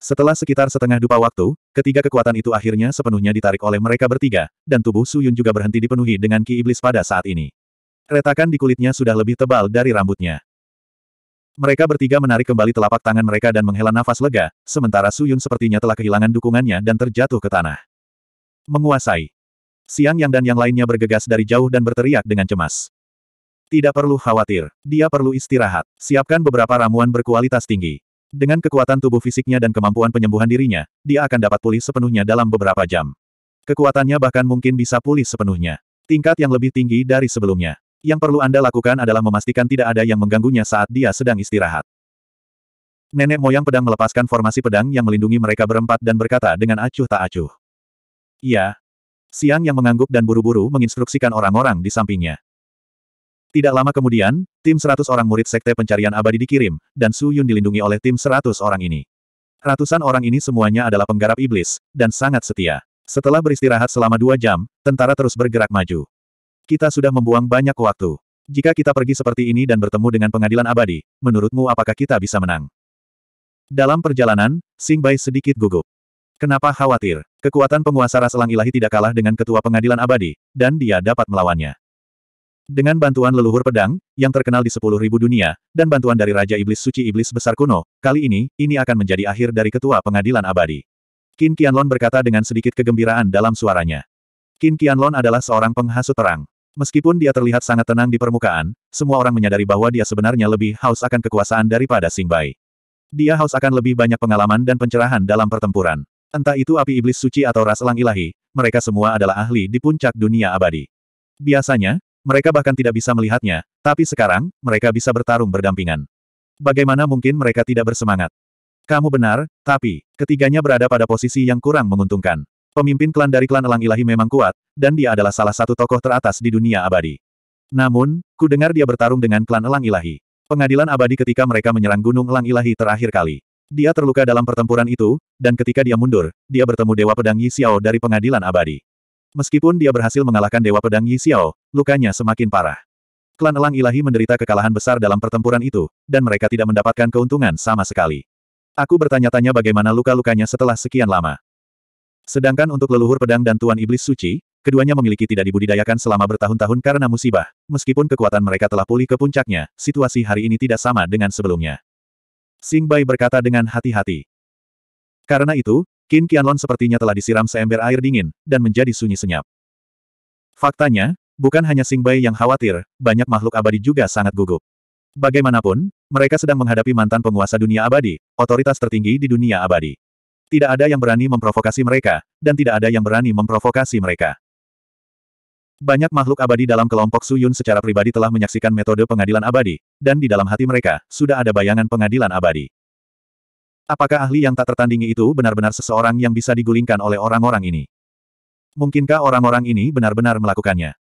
Setelah sekitar setengah dupa waktu, ketiga kekuatan itu akhirnya sepenuhnya ditarik oleh mereka bertiga, dan tubuh Su Yun juga berhenti dipenuhi dengan ki iblis pada saat ini. Retakan di kulitnya sudah lebih tebal dari rambutnya. Mereka bertiga menarik kembali telapak tangan mereka dan menghela nafas lega, sementara Su Yun sepertinya telah kehilangan dukungannya dan terjatuh ke tanah. Menguasai. Siang Yang dan yang lainnya bergegas dari jauh dan berteriak dengan cemas. Tidak perlu khawatir, dia perlu istirahat. Siapkan beberapa ramuan berkualitas tinggi. Dengan kekuatan tubuh fisiknya dan kemampuan penyembuhan dirinya, dia akan dapat pulih sepenuhnya dalam beberapa jam. Kekuatannya bahkan mungkin bisa pulih sepenuhnya. Tingkat yang lebih tinggi dari sebelumnya. Yang perlu Anda lakukan adalah memastikan tidak ada yang mengganggunya saat dia sedang istirahat. Nenek moyang pedang melepaskan formasi pedang yang melindungi mereka berempat dan berkata dengan acuh tak acuh. Iya. Siang yang mengangguk dan buru-buru menginstruksikan orang-orang di sampingnya. Tidak lama kemudian, tim seratus orang murid Sekte Pencarian Abadi dikirim, dan Su Yun dilindungi oleh tim seratus orang ini. Ratusan orang ini semuanya adalah penggarap iblis, dan sangat setia. Setelah beristirahat selama dua jam, tentara terus bergerak maju. Kita sudah membuang banyak waktu. Jika kita pergi seperti ini dan bertemu dengan pengadilan abadi, menurutmu apakah kita bisa menang? Dalam perjalanan, Sing Bai sedikit gugup. Kenapa khawatir? Kekuatan penguasa ras elang ilahi tidak kalah dengan ketua pengadilan abadi, dan dia dapat melawannya. Dengan bantuan leluhur pedang, yang terkenal di sepuluh ribu dunia, dan bantuan dari Raja Iblis Suci Iblis Besar Kuno, kali ini, ini akan menjadi akhir dari Ketua Pengadilan Abadi. Qin Qianlong berkata dengan sedikit kegembiraan dalam suaranya. Qin Qianlong adalah seorang penghasut terang. Meskipun dia terlihat sangat tenang di permukaan, semua orang menyadari bahwa dia sebenarnya lebih haus akan kekuasaan daripada Sing Bai. Dia haus akan lebih banyak pengalaman dan pencerahan dalam pertempuran. Entah itu api iblis suci atau ras elang ilahi, mereka semua adalah ahli di puncak dunia abadi. Biasanya, mereka bahkan tidak bisa melihatnya, tapi sekarang, mereka bisa bertarung berdampingan. Bagaimana mungkin mereka tidak bersemangat? Kamu benar, tapi, ketiganya berada pada posisi yang kurang menguntungkan. Pemimpin klan dari klan Elang Ilahi memang kuat, dan dia adalah salah satu tokoh teratas di dunia abadi. Namun, ku dengar dia bertarung dengan klan Elang Ilahi. Pengadilan abadi ketika mereka menyerang Gunung Elang Ilahi terakhir kali. Dia terluka dalam pertempuran itu, dan ketika dia mundur, dia bertemu Dewa Pedang Yi Xiao dari pengadilan abadi. Meskipun dia berhasil mengalahkan Dewa Pedang Yi Xiao, lukanya semakin parah. Klan Elang Ilahi menderita kekalahan besar dalam pertempuran itu, dan mereka tidak mendapatkan keuntungan sama sekali. Aku bertanya-tanya bagaimana luka-lukanya setelah sekian lama. Sedangkan untuk leluhur pedang dan Tuan Iblis Suci, keduanya memiliki tidak dibudidayakan selama bertahun-tahun karena musibah. Meskipun kekuatan mereka telah pulih ke puncaknya, situasi hari ini tidak sama dengan sebelumnya. Sing Bai berkata dengan hati-hati. Karena itu, Qin Qianlon sepertinya telah disiram seember air dingin, dan menjadi sunyi senyap. Faktanya, bukan hanya Sing Bai yang khawatir, banyak makhluk abadi juga sangat gugup. Bagaimanapun, mereka sedang menghadapi mantan penguasa dunia abadi, otoritas tertinggi di dunia abadi. Tidak ada yang berani memprovokasi mereka, dan tidak ada yang berani memprovokasi mereka. Banyak makhluk abadi dalam kelompok Suyun secara pribadi telah menyaksikan metode pengadilan abadi, dan di dalam hati mereka, sudah ada bayangan pengadilan abadi. Apakah ahli yang tak tertandingi itu benar-benar seseorang yang bisa digulingkan oleh orang-orang ini? Mungkinkah orang-orang ini benar-benar melakukannya?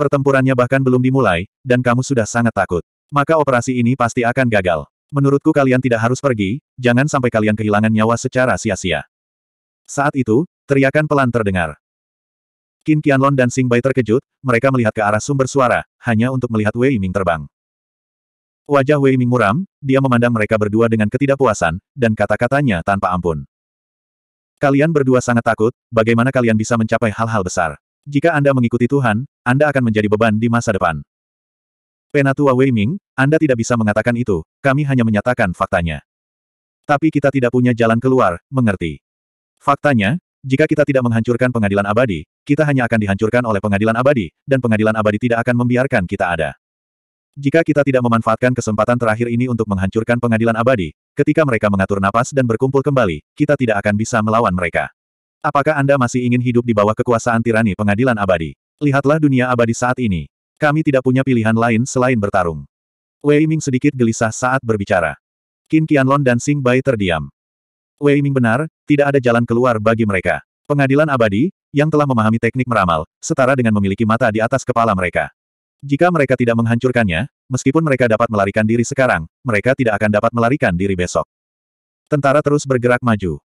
Pertempurannya bahkan belum dimulai, dan kamu sudah sangat takut. Maka operasi ini pasti akan gagal. Menurutku kalian tidak harus pergi, jangan sampai kalian kehilangan nyawa secara sia-sia. Saat itu, teriakan pelan terdengar. Qin Qianlon dan Sing Bai terkejut, mereka melihat ke arah sumber suara, hanya untuk melihat Wei Ming terbang. Wajah Wei Ming muram, dia memandang mereka berdua dengan ketidakpuasan, dan kata-katanya tanpa ampun. Kalian berdua sangat takut, bagaimana kalian bisa mencapai hal-hal besar. Jika Anda mengikuti Tuhan, Anda akan menjadi beban di masa depan. Penatua Wei Ming, Anda tidak bisa mengatakan itu, kami hanya menyatakan faktanya. Tapi kita tidak punya jalan keluar, mengerti. Faktanya, jika kita tidak menghancurkan pengadilan abadi, kita hanya akan dihancurkan oleh pengadilan abadi, dan pengadilan abadi tidak akan membiarkan kita ada. Jika kita tidak memanfaatkan kesempatan terakhir ini untuk menghancurkan pengadilan abadi, ketika mereka mengatur napas dan berkumpul kembali, kita tidak akan bisa melawan mereka. Apakah Anda masih ingin hidup di bawah kekuasaan tirani pengadilan abadi? Lihatlah dunia abadi saat ini. Kami tidak punya pilihan lain selain bertarung. Wei Ming sedikit gelisah saat berbicara. Qin Qianlon dan Xing Bai terdiam. Wei Ming benar, tidak ada jalan keluar bagi mereka. Pengadilan abadi, yang telah memahami teknik meramal, setara dengan memiliki mata di atas kepala mereka. Jika mereka tidak menghancurkannya, meskipun mereka dapat melarikan diri sekarang, mereka tidak akan dapat melarikan diri besok. Tentara terus bergerak maju.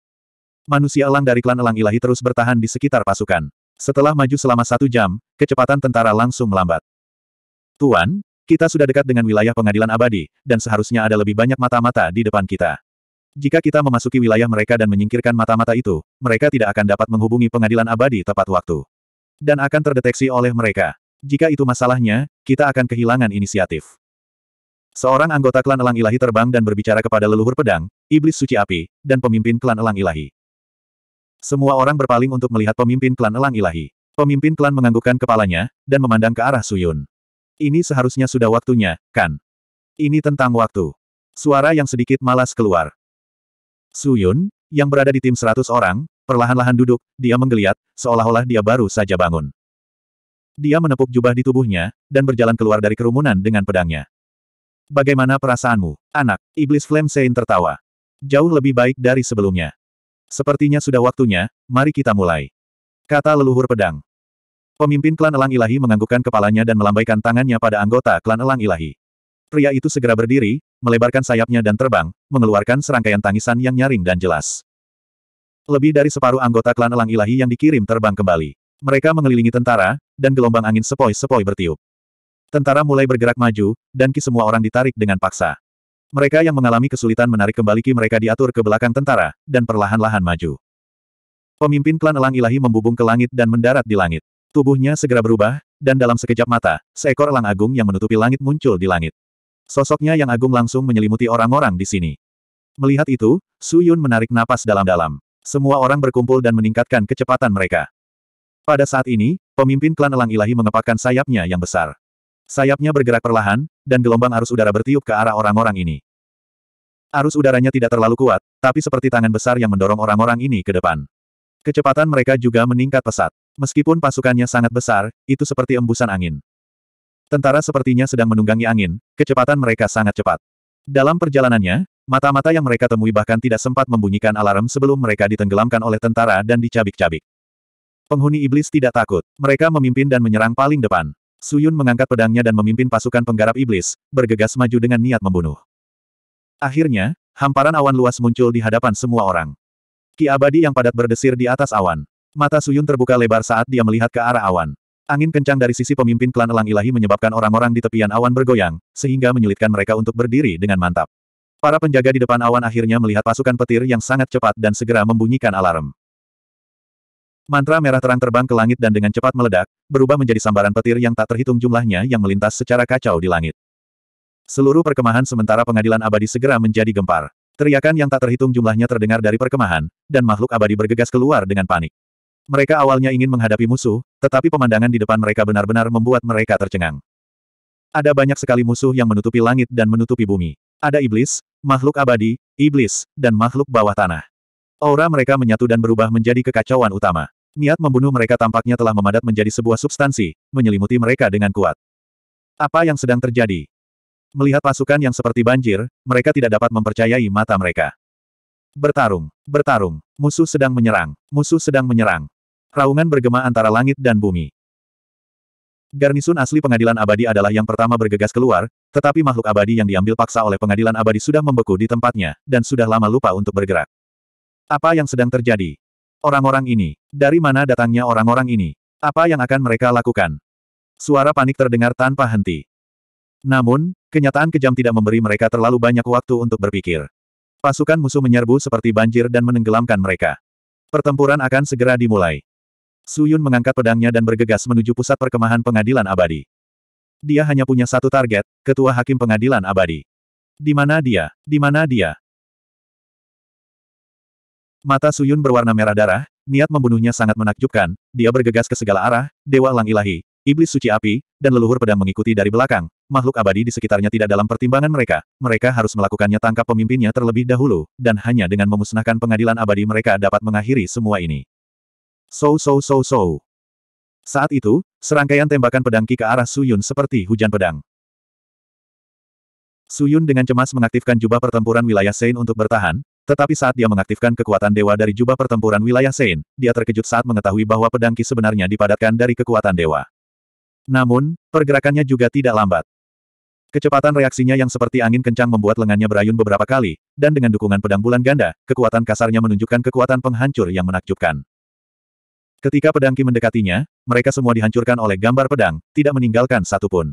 Manusia elang dari klan elang ilahi terus bertahan di sekitar pasukan. Setelah maju selama satu jam, kecepatan tentara langsung melambat. Tuan, kita sudah dekat dengan wilayah pengadilan abadi, dan seharusnya ada lebih banyak mata-mata di depan kita. Jika kita memasuki wilayah mereka dan menyingkirkan mata-mata itu, mereka tidak akan dapat menghubungi pengadilan abadi tepat waktu. Dan akan terdeteksi oleh mereka. Jika itu masalahnya, kita akan kehilangan inisiatif. Seorang anggota klan Elang Ilahi terbang dan berbicara kepada leluhur pedang, iblis suci api, dan pemimpin klan Elang Ilahi. Semua orang berpaling untuk melihat pemimpin klan Elang Ilahi. Pemimpin klan menganggukkan kepalanya, dan memandang ke arah Suyun. Ini seharusnya sudah waktunya, kan? Ini tentang waktu. Suara yang sedikit malas keluar. Suyun, yang berada di tim 100 orang, perlahan-lahan duduk, dia menggeliat, seolah-olah dia baru saja bangun. Dia menepuk jubah di tubuhnya, dan berjalan keluar dari kerumunan dengan pedangnya. Bagaimana perasaanmu, anak? Iblis Flame Sein tertawa. Jauh lebih baik dari sebelumnya. Sepertinya sudah waktunya, mari kita mulai. Kata leluhur pedang. Pemimpin klan Elang Ilahi menganggukkan kepalanya dan melambaikan tangannya pada anggota klan Elang Ilahi. Pria itu segera berdiri, melebarkan sayapnya dan terbang, mengeluarkan serangkaian tangisan yang nyaring dan jelas. Lebih dari separuh anggota klan Elang Ilahi yang dikirim terbang kembali. Mereka mengelilingi tentara, dan gelombang angin sepoi-sepoi bertiup. Tentara mulai bergerak maju, dan ki semua orang ditarik dengan paksa. Mereka yang mengalami kesulitan menarik kembali ki mereka diatur ke belakang tentara, dan perlahan-lahan maju. Pemimpin klan elang ilahi membubung ke langit dan mendarat di langit. Tubuhnya segera berubah, dan dalam sekejap mata, seekor elang agung yang menutupi langit muncul di langit. Sosoknya yang agung langsung menyelimuti orang-orang di sini. Melihat itu, Su Yun menarik napas dalam-dalam. Semua orang berkumpul dan meningkatkan kecepatan mereka. Pada saat ini, pemimpin klan elang ilahi mengepakkan sayapnya yang besar. Sayapnya bergerak perlahan, dan gelombang arus udara bertiup ke arah orang-orang ini. Arus udaranya tidak terlalu kuat, tapi seperti tangan besar yang mendorong orang-orang ini ke depan. Kecepatan mereka juga meningkat pesat. Meskipun pasukannya sangat besar, itu seperti embusan angin. Tentara sepertinya sedang menunggangi angin, kecepatan mereka sangat cepat. Dalam perjalanannya, mata-mata yang mereka temui bahkan tidak sempat membunyikan alarm sebelum mereka ditenggelamkan oleh tentara dan dicabik-cabik. Penghuni iblis tidak takut. Mereka memimpin dan menyerang paling depan. Suyun mengangkat pedangnya dan memimpin pasukan penggarap iblis, bergegas maju dengan niat membunuh. Akhirnya, hamparan awan luas muncul di hadapan semua orang. Ki abadi yang padat berdesir di atas awan. Mata Suyun terbuka lebar saat dia melihat ke arah awan. Angin kencang dari sisi pemimpin klan Elang Ilahi menyebabkan orang-orang di tepian awan bergoyang, sehingga menyulitkan mereka untuk berdiri dengan mantap. Para penjaga di depan awan akhirnya melihat pasukan petir yang sangat cepat dan segera membunyikan alarm. Mantra merah terang terbang ke langit dan dengan cepat meledak, berubah menjadi sambaran petir yang tak terhitung jumlahnya yang melintas secara kacau di langit. Seluruh perkemahan sementara pengadilan abadi segera menjadi gempar. Teriakan yang tak terhitung jumlahnya terdengar dari perkemahan, dan makhluk abadi bergegas keluar dengan panik. Mereka awalnya ingin menghadapi musuh, tetapi pemandangan di depan mereka benar-benar membuat mereka tercengang. Ada banyak sekali musuh yang menutupi langit dan menutupi bumi. Ada iblis, makhluk abadi, iblis, dan makhluk bawah tanah. Aura mereka menyatu dan berubah menjadi kekacauan utama. Niat membunuh mereka tampaknya telah memadat menjadi sebuah substansi, menyelimuti mereka dengan kuat. Apa yang sedang terjadi? Melihat pasukan yang seperti banjir, mereka tidak dapat mempercayai mata mereka. Bertarung, bertarung, musuh sedang menyerang, musuh sedang menyerang. Raungan bergema antara langit dan bumi. Garnisun asli pengadilan abadi adalah yang pertama bergegas keluar, tetapi makhluk abadi yang diambil paksa oleh pengadilan abadi sudah membeku di tempatnya, dan sudah lama lupa untuk bergerak. Apa yang sedang terjadi? Orang-orang ini, dari mana datangnya orang-orang ini? Apa yang akan mereka lakukan? Suara panik terdengar tanpa henti. Namun, kenyataan kejam tidak memberi mereka terlalu banyak waktu untuk berpikir. Pasukan musuh menyerbu seperti banjir dan menenggelamkan mereka. Pertempuran akan segera dimulai. Suyun mengangkat pedangnya dan bergegas menuju pusat perkemahan pengadilan abadi. Dia hanya punya satu target, ketua hakim pengadilan abadi. Di mana dia? Di mana dia? Mata Suyun berwarna merah darah, niat membunuhnya sangat menakjubkan, dia bergegas ke segala arah, Dewa Lang Ilahi, Iblis Suci Api, dan leluhur pedang mengikuti dari belakang, makhluk abadi di sekitarnya tidak dalam pertimbangan mereka, mereka harus melakukannya tangkap pemimpinnya terlebih dahulu, dan hanya dengan memusnahkan pengadilan abadi mereka dapat mengakhiri semua ini. So so so so. Saat itu, serangkaian tembakan pedang Ki ke arah Suyun seperti hujan pedang. Suyun dengan cemas mengaktifkan jubah pertempuran wilayah Sein untuk bertahan, tetapi saat dia mengaktifkan kekuatan dewa dari jubah pertempuran wilayah Sein, dia terkejut saat mengetahui bahwa Pedangki sebenarnya dipadatkan dari kekuatan dewa. Namun, pergerakannya juga tidak lambat. Kecepatan reaksinya yang seperti angin kencang membuat lengannya berayun beberapa kali, dan dengan dukungan pedang bulan ganda, kekuatan kasarnya menunjukkan kekuatan penghancur yang menakjubkan. Ketika Pedangki mendekatinya, mereka semua dihancurkan oleh gambar pedang, tidak meninggalkan satupun.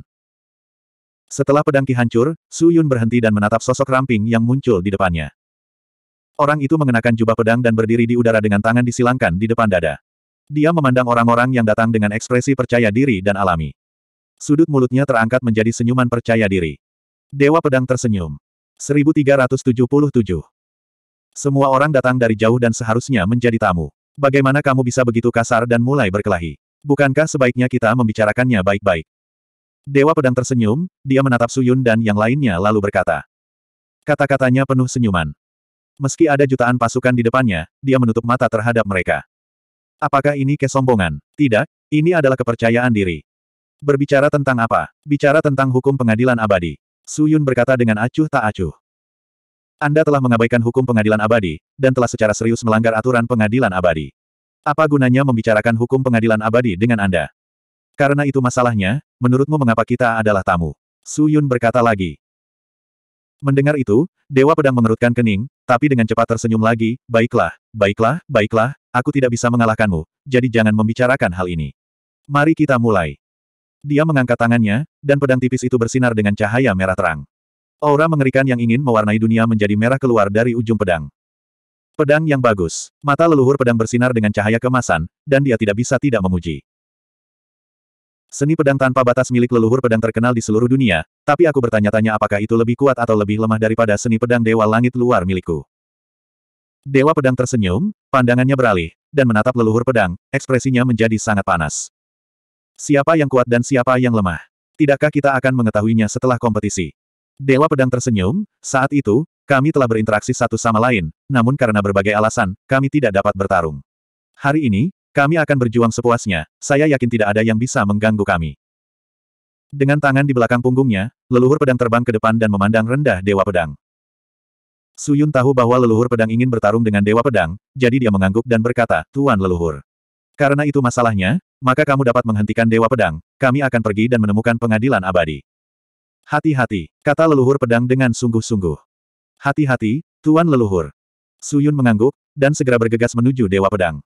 Setelah Pedangki hancur, Su Yun berhenti dan menatap sosok ramping yang muncul di depannya. Orang itu mengenakan jubah pedang dan berdiri di udara dengan tangan disilangkan di depan dada. Dia memandang orang-orang yang datang dengan ekspresi percaya diri dan alami. Sudut mulutnya terangkat menjadi senyuman percaya diri. Dewa pedang tersenyum. 1377. Semua orang datang dari jauh dan seharusnya menjadi tamu. Bagaimana kamu bisa begitu kasar dan mulai berkelahi? Bukankah sebaiknya kita membicarakannya baik-baik? Dewa pedang tersenyum, dia menatap Suyun dan yang lainnya lalu berkata. Kata-katanya penuh senyuman. Meski ada jutaan pasukan di depannya, dia menutup mata terhadap mereka. Apakah ini kesombongan? Tidak, ini adalah kepercayaan diri. Berbicara tentang apa? Bicara tentang hukum pengadilan abadi. Suyun berkata dengan acuh tak acuh. Anda telah mengabaikan hukum pengadilan abadi, dan telah secara serius melanggar aturan pengadilan abadi. Apa gunanya membicarakan hukum pengadilan abadi dengan Anda? Karena itu masalahnya, menurutmu mengapa kita adalah tamu? Suyun berkata lagi. Mendengar itu, Dewa Pedang mengerutkan kening, tapi dengan cepat tersenyum lagi, baiklah, baiklah, baiklah, aku tidak bisa mengalahkanmu, jadi jangan membicarakan hal ini. Mari kita mulai. Dia mengangkat tangannya, dan pedang tipis itu bersinar dengan cahaya merah terang. Aura mengerikan yang ingin mewarnai dunia menjadi merah keluar dari ujung pedang. Pedang yang bagus. Mata leluhur pedang bersinar dengan cahaya kemasan, dan dia tidak bisa tidak memuji. Seni pedang tanpa batas milik leluhur pedang terkenal di seluruh dunia, tapi aku bertanya-tanya apakah itu lebih kuat atau lebih lemah daripada seni pedang Dewa Langit luar milikku. Dewa pedang tersenyum, pandangannya beralih, dan menatap leluhur pedang, ekspresinya menjadi sangat panas. Siapa yang kuat dan siapa yang lemah? Tidakkah kita akan mengetahuinya setelah kompetisi? Dewa pedang tersenyum, saat itu, kami telah berinteraksi satu sama lain, namun karena berbagai alasan, kami tidak dapat bertarung. Hari ini, kami akan berjuang sepuasnya, saya yakin tidak ada yang bisa mengganggu kami. Dengan tangan di belakang punggungnya, leluhur pedang terbang ke depan dan memandang rendah Dewa Pedang. Suyun tahu bahwa leluhur pedang ingin bertarung dengan Dewa Pedang, jadi dia mengangguk dan berkata, Tuan leluhur. Karena itu masalahnya, maka kamu dapat menghentikan Dewa Pedang, kami akan pergi dan menemukan pengadilan abadi. Hati-hati, kata leluhur pedang dengan sungguh-sungguh. Hati-hati, Tuan leluhur. Suyun mengangguk, dan segera bergegas menuju Dewa Pedang.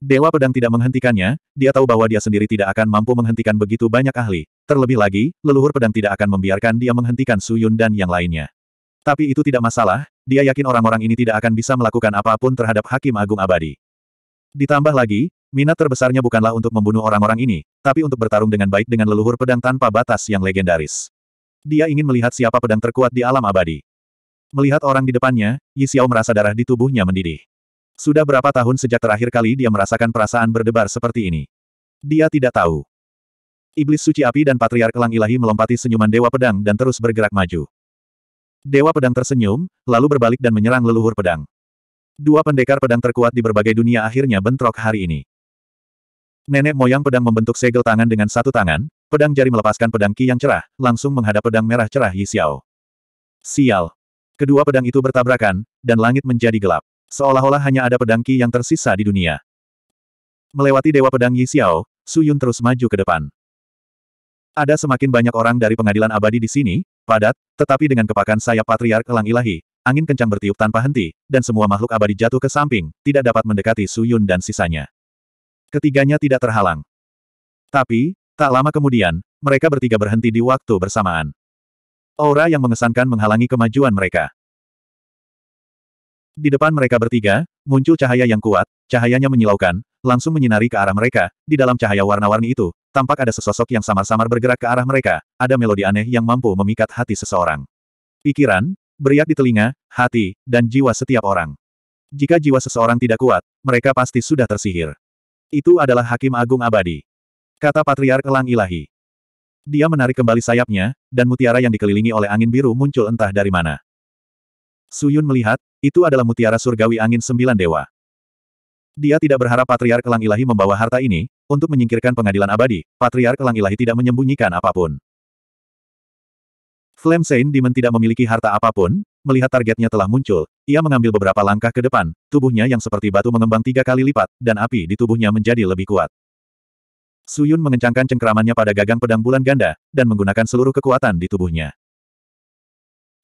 Dewa pedang tidak menghentikannya, dia tahu bahwa dia sendiri tidak akan mampu menghentikan begitu banyak ahli. Terlebih lagi, leluhur pedang tidak akan membiarkan dia menghentikan Suyun dan yang lainnya. Tapi itu tidak masalah, dia yakin orang-orang ini tidak akan bisa melakukan apapun terhadap Hakim Agung Abadi. Ditambah lagi, minat terbesarnya bukanlah untuk membunuh orang-orang ini, tapi untuk bertarung dengan baik dengan leluhur pedang tanpa batas yang legendaris. Dia ingin melihat siapa pedang terkuat di alam abadi. Melihat orang di depannya, Yi Xiao merasa darah di tubuhnya mendidih. Sudah berapa tahun sejak terakhir kali dia merasakan perasaan berdebar seperti ini? Dia tidak tahu. Iblis suci api dan patriark elang ilahi melompati senyuman dewa pedang dan terus bergerak maju. Dewa pedang tersenyum, lalu berbalik dan menyerang leluhur pedang. Dua pendekar pedang terkuat di berbagai dunia akhirnya bentrok hari ini. Nenek moyang pedang membentuk segel tangan dengan satu tangan, pedang jari melepaskan pedang ki yang cerah, langsung menghadap pedang merah cerah Yi Xiao. Sial. Kedua pedang itu bertabrakan, dan langit menjadi gelap. Seolah-olah hanya ada pedang Qi yang tersisa di dunia. Melewati Dewa Pedang Yi Xiao, Su Yun terus maju ke depan. Ada semakin banyak orang dari pengadilan abadi di sini, padat, tetapi dengan kepakan sayap patriark elang ilahi, angin kencang bertiup tanpa henti, dan semua makhluk abadi jatuh ke samping, tidak dapat mendekati Su Yun dan sisanya. Ketiganya tidak terhalang. Tapi, tak lama kemudian, mereka bertiga berhenti di waktu bersamaan. Aura yang mengesankan menghalangi kemajuan mereka. Di depan mereka bertiga, muncul cahaya yang kuat, cahayanya menyilaukan, langsung menyinari ke arah mereka, di dalam cahaya warna-warni itu, tampak ada sesosok yang samar-samar bergerak ke arah mereka, ada melodi aneh yang mampu memikat hati seseorang. Pikiran, beriak di telinga, hati, dan jiwa setiap orang. Jika jiwa seseorang tidak kuat, mereka pasti sudah tersihir. Itu adalah Hakim Agung Abadi. Kata Patriark Elang Ilahi. Dia menarik kembali sayapnya, dan mutiara yang dikelilingi oleh angin biru muncul entah dari mana. Suyun melihat, itu adalah mutiara surgawi angin sembilan dewa. Dia tidak berharap Patriark Elang Ilahi membawa harta ini, untuk menyingkirkan pengadilan abadi, Patriark Elang Ilahi tidak menyembunyikan apapun. Flame Saint Demon tidak memiliki harta apapun, melihat targetnya telah muncul, ia mengambil beberapa langkah ke depan, tubuhnya yang seperti batu mengembang tiga kali lipat, dan api di tubuhnya menjadi lebih kuat. Suyun mengencangkan cengkeramannya pada gagang pedang bulan ganda, dan menggunakan seluruh kekuatan di tubuhnya.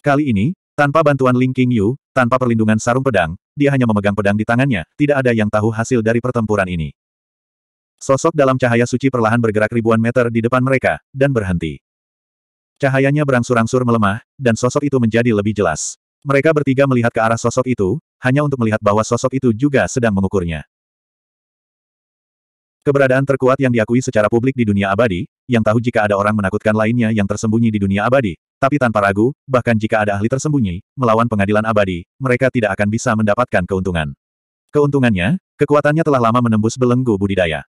Kali ini, tanpa bantuan Ling King Yu, tanpa perlindungan sarung pedang, dia hanya memegang pedang di tangannya, tidak ada yang tahu hasil dari pertempuran ini. Sosok dalam cahaya suci perlahan bergerak ribuan meter di depan mereka, dan berhenti. Cahayanya berangsur-angsur melemah, dan sosok itu menjadi lebih jelas. Mereka bertiga melihat ke arah sosok itu, hanya untuk melihat bahwa sosok itu juga sedang mengukurnya. Keberadaan terkuat yang diakui secara publik di dunia abadi, yang tahu jika ada orang menakutkan lainnya yang tersembunyi di dunia abadi, tapi tanpa ragu, bahkan jika ada ahli tersembunyi, melawan pengadilan abadi, mereka tidak akan bisa mendapatkan keuntungan. Keuntungannya, kekuatannya telah lama menembus belenggu budidaya.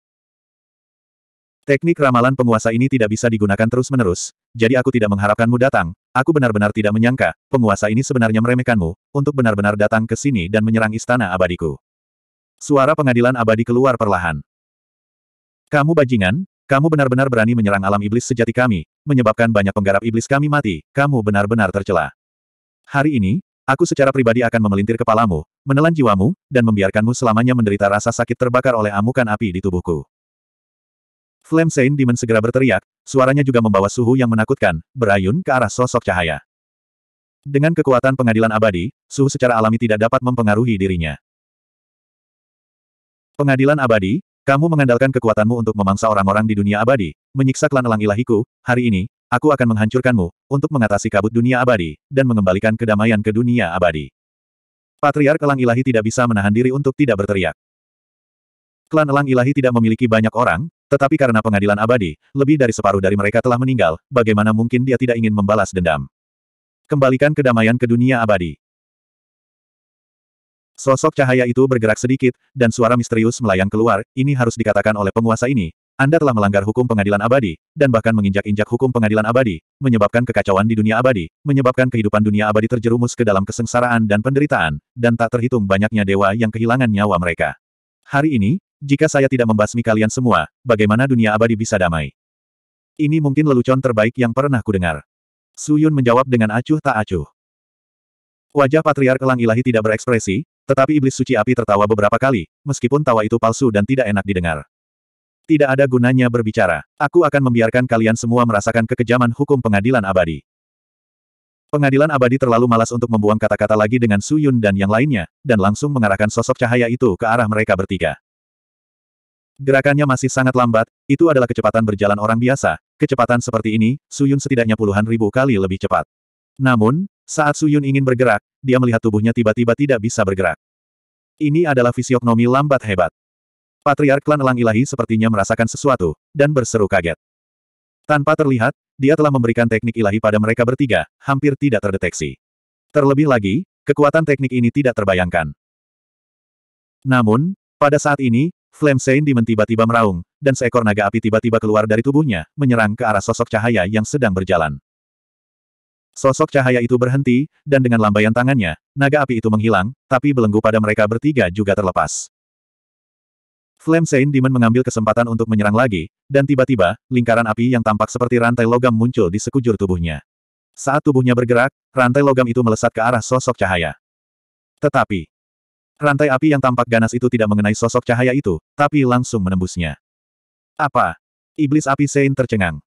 Teknik ramalan penguasa ini tidak bisa digunakan terus-menerus, jadi aku tidak mengharapkanmu datang, aku benar-benar tidak menyangka, penguasa ini sebenarnya meremehkanmu, untuk benar-benar datang ke sini dan menyerang istana abadiku. Suara pengadilan abadi keluar perlahan. Kamu bajingan, kamu benar-benar berani menyerang alam iblis sejati kami, menyebabkan banyak penggarap iblis kami mati, kamu benar-benar tercela. Hari ini, aku secara pribadi akan memelintir kepalamu, menelan jiwamu, dan membiarkanmu selamanya menderita rasa sakit terbakar oleh amukan api di tubuhku. Flame Saint Demon segera berteriak, suaranya juga membawa suhu yang menakutkan, berayun ke arah sosok cahaya. Dengan kekuatan pengadilan abadi, suhu secara alami tidak dapat mempengaruhi dirinya. Pengadilan abadi, kamu mengandalkan kekuatanmu untuk memangsa orang-orang di dunia abadi, menyiksa klan elang ilahiku, hari ini, aku akan menghancurkanmu, untuk mengatasi kabut dunia abadi, dan mengembalikan kedamaian ke dunia abadi. Patriark elang ilahi tidak bisa menahan diri untuk tidak berteriak. Klan elang ilahi tidak memiliki banyak orang, tetapi karena pengadilan abadi, lebih dari separuh dari mereka telah meninggal, bagaimana mungkin dia tidak ingin membalas dendam. Kembalikan kedamaian ke dunia abadi. Sosok cahaya itu bergerak sedikit, dan suara misterius melayang keluar, ini harus dikatakan oleh penguasa ini. Anda telah melanggar hukum pengadilan abadi, dan bahkan menginjak-injak hukum pengadilan abadi, menyebabkan kekacauan di dunia abadi, menyebabkan kehidupan dunia abadi terjerumus ke dalam kesengsaraan dan penderitaan, dan tak terhitung banyaknya dewa yang kehilangan nyawa mereka. Hari ini, jika saya tidak membasmi kalian semua, bagaimana dunia abadi bisa damai? Ini mungkin lelucon terbaik yang pernah ku kudengar. Suyun menjawab dengan acuh tak acuh. Wajah Patriark Elang Ilahi tidak berekspresi, tetapi iblis suci api tertawa beberapa kali, meskipun tawa itu palsu dan tidak enak didengar. Tidak ada gunanya berbicara. Aku akan membiarkan kalian semua merasakan kekejaman hukum pengadilan abadi. Pengadilan abadi terlalu malas untuk membuang kata-kata lagi dengan Su Yun dan yang lainnya, dan langsung mengarahkan sosok cahaya itu ke arah mereka bertiga. Gerakannya masih sangat lambat, itu adalah kecepatan berjalan orang biasa. Kecepatan seperti ini, Su Yun setidaknya puluhan ribu kali lebih cepat. Namun, saat Su Yun ingin bergerak, dia melihat tubuhnya tiba-tiba tidak bisa bergerak. Ini adalah fisiognomi lambat hebat. Patriark klan elang ilahi sepertinya merasakan sesuatu, dan berseru kaget. Tanpa terlihat, dia telah memberikan teknik ilahi pada mereka bertiga, hampir tidak terdeteksi. Terlebih lagi, kekuatan teknik ini tidak terbayangkan. Namun, pada saat ini, Flame Saint Demon tiba-tiba meraung, dan seekor naga api tiba-tiba keluar dari tubuhnya, menyerang ke arah sosok cahaya yang sedang berjalan. Sosok cahaya itu berhenti, dan dengan lambaian tangannya, naga api itu menghilang, tapi belenggu pada mereka bertiga juga terlepas. Flame Saint Demon mengambil kesempatan untuk menyerang lagi, dan tiba-tiba, lingkaran api yang tampak seperti rantai logam muncul di sekujur tubuhnya. Saat tubuhnya bergerak, rantai logam itu melesat ke arah sosok cahaya. Tetapi, rantai api yang tampak ganas itu tidak mengenai sosok cahaya itu, tapi langsung menembusnya. Apa? Iblis api Saint tercengang.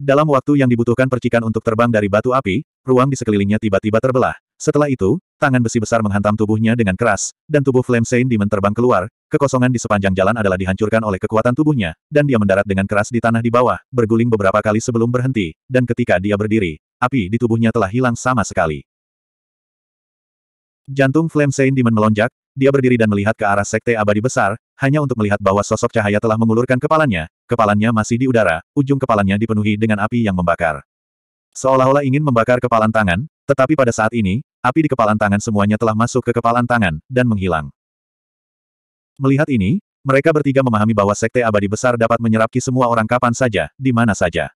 Dalam waktu yang dibutuhkan percikan untuk terbang dari batu api, ruang di sekelilingnya tiba-tiba terbelah. Setelah itu, tangan besi besar menghantam tubuhnya dengan keras, dan tubuh Flame Saint Demon terbang keluar, kekosongan di sepanjang jalan adalah dihancurkan oleh kekuatan tubuhnya, dan dia mendarat dengan keras di tanah di bawah, berguling beberapa kali sebelum berhenti, dan ketika dia berdiri, api di tubuhnya telah hilang sama sekali. Jantung Flame Saint Demon melonjak, dia berdiri dan melihat ke arah sekte abadi besar, hanya untuk melihat bahwa sosok cahaya telah mengulurkan kepalanya, kepalanya masih di udara, ujung kepalanya dipenuhi dengan api yang membakar. Seolah-olah ingin membakar kepalan tangan, tetapi pada saat ini, api di kepalan tangan semuanya telah masuk ke kepalan tangan, dan menghilang. Melihat ini, mereka bertiga memahami bahwa sekte abadi besar dapat menyerapki semua orang kapan saja, di mana saja.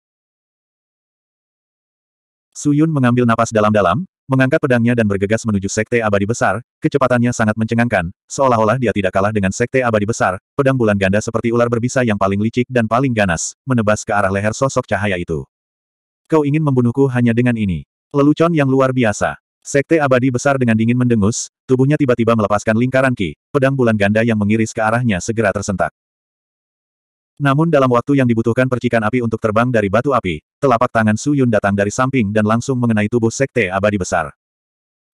Suyun mengambil napas dalam-dalam, Mengangkat pedangnya dan bergegas menuju Sekte Abadi Besar, kecepatannya sangat mencengangkan, seolah-olah dia tidak kalah dengan Sekte Abadi Besar, pedang bulan ganda seperti ular berbisa yang paling licik dan paling ganas, menebas ke arah leher sosok cahaya itu. Kau ingin membunuhku hanya dengan ini. Lelucon yang luar biasa. Sekte Abadi Besar dengan dingin mendengus, tubuhnya tiba-tiba melepaskan lingkaran Ki, pedang bulan ganda yang mengiris ke arahnya segera tersentak. Namun dalam waktu yang dibutuhkan percikan api untuk terbang dari batu api, telapak tangan Su Yun datang dari samping dan langsung mengenai tubuh Sekte Abadi Besar.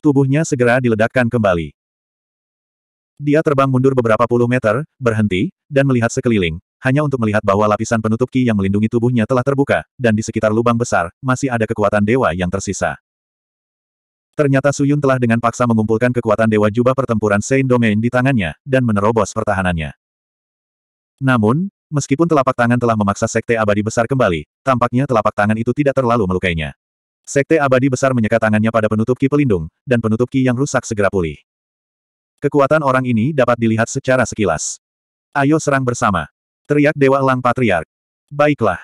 Tubuhnya segera diledakkan kembali. Dia terbang mundur beberapa puluh meter, berhenti, dan melihat sekeliling, hanya untuk melihat bahwa lapisan penutup ki yang melindungi tubuhnya telah terbuka, dan di sekitar lubang besar, masih ada kekuatan dewa yang tersisa. Ternyata Su Yun telah dengan paksa mengumpulkan kekuatan dewa jubah pertempuran Saint Domain di tangannya, dan menerobos pertahanannya. Namun, Meskipun telapak tangan telah memaksa Sekte Abadi Besar kembali, tampaknya telapak tangan itu tidak terlalu melukainya. Sekte Abadi Besar menyeka tangannya pada penutup ki pelindung, dan penutup ki yang rusak segera pulih. Kekuatan orang ini dapat dilihat secara sekilas. Ayo serang bersama. Teriak Dewa Elang Patriark. Baiklah.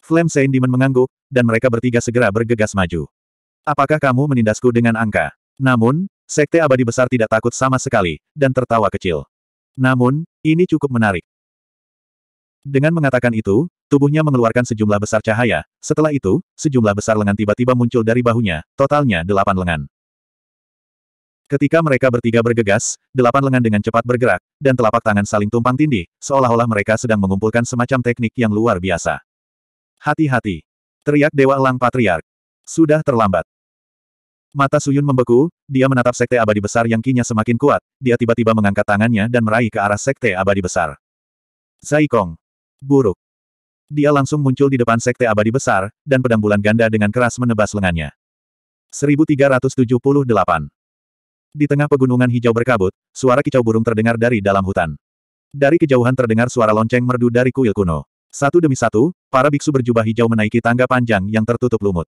Flame Saint Demon mengangguk, dan mereka bertiga segera bergegas maju. Apakah kamu menindasku dengan angka? Namun, Sekte Abadi Besar tidak takut sama sekali, dan tertawa kecil. Namun, ini cukup menarik. Dengan mengatakan itu, tubuhnya mengeluarkan sejumlah besar cahaya, setelah itu, sejumlah besar lengan tiba-tiba muncul dari bahunya, totalnya delapan lengan. Ketika mereka bertiga bergegas, delapan lengan dengan cepat bergerak, dan telapak tangan saling tumpang tindih, seolah-olah mereka sedang mengumpulkan semacam teknik yang luar biasa. Hati-hati! Teriak Dewa Elang Patriark. Sudah terlambat. Mata Suyun membeku, dia menatap sekte abadi besar yang kinya semakin kuat, dia tiba-tiba mengangkat tangannya dan meraih ke arah sekte abadi besar. Kong. Buruk. Dia langsung muncul di depan sekte abadi besar, dan pedang bulan ganda dengan keras menebas lengannya. 1378 Di tengah pegunungan hijau berkabut, suara kicau burung terdengar dari dalam hutan. Dari kejauhan terdengar suara lonceng merdu dari kuil kuno. Satu demi satu, para biksu berjubah hijau menaiki tangga panjang yang tertutup lumut.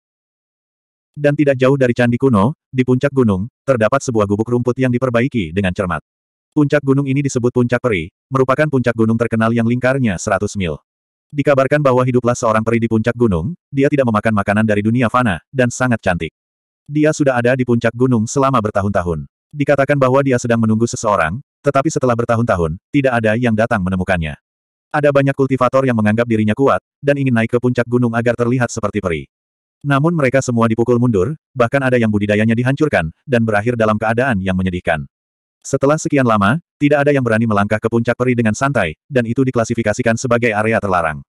Dan tidak jauh dari candi kuno, di puncak gunung, terdapat sebuah gubuk rumput yang diperbaiki dengan cermat. Puncak gunung ini disebut Puncak Peri, merupakan puncak gunung terkenal yang lingkarnya 100 mil. Dikabarkan bahwa hiduplah seorang peri di puncak gunung, dia tidak memakan makanan dari dunia fana, dan sangat cantik. Dia sudah ada di puncak gunung selama bertahun-tahun. Dikatakan bahwa dia sedang menunggu seseorang, tetapi setelah bertahun-tahun, tidak ada yang datang menemukannya. Ada banyak kultivator yang menganggap dirinya kuat, dan ingin naik ke puncak gunung agar terlihat seperti peri. Namun mereka semua dipukul mundur, bahkan ada yang budidayanya dihancurkan, dan berakhir dalam keadaan yang menyedihkan. Setelah sekian lama, tidak ada yang berani melangkah ke puncak peri dengan santai, dan itu diklasifikasikan sebagai area terlarang.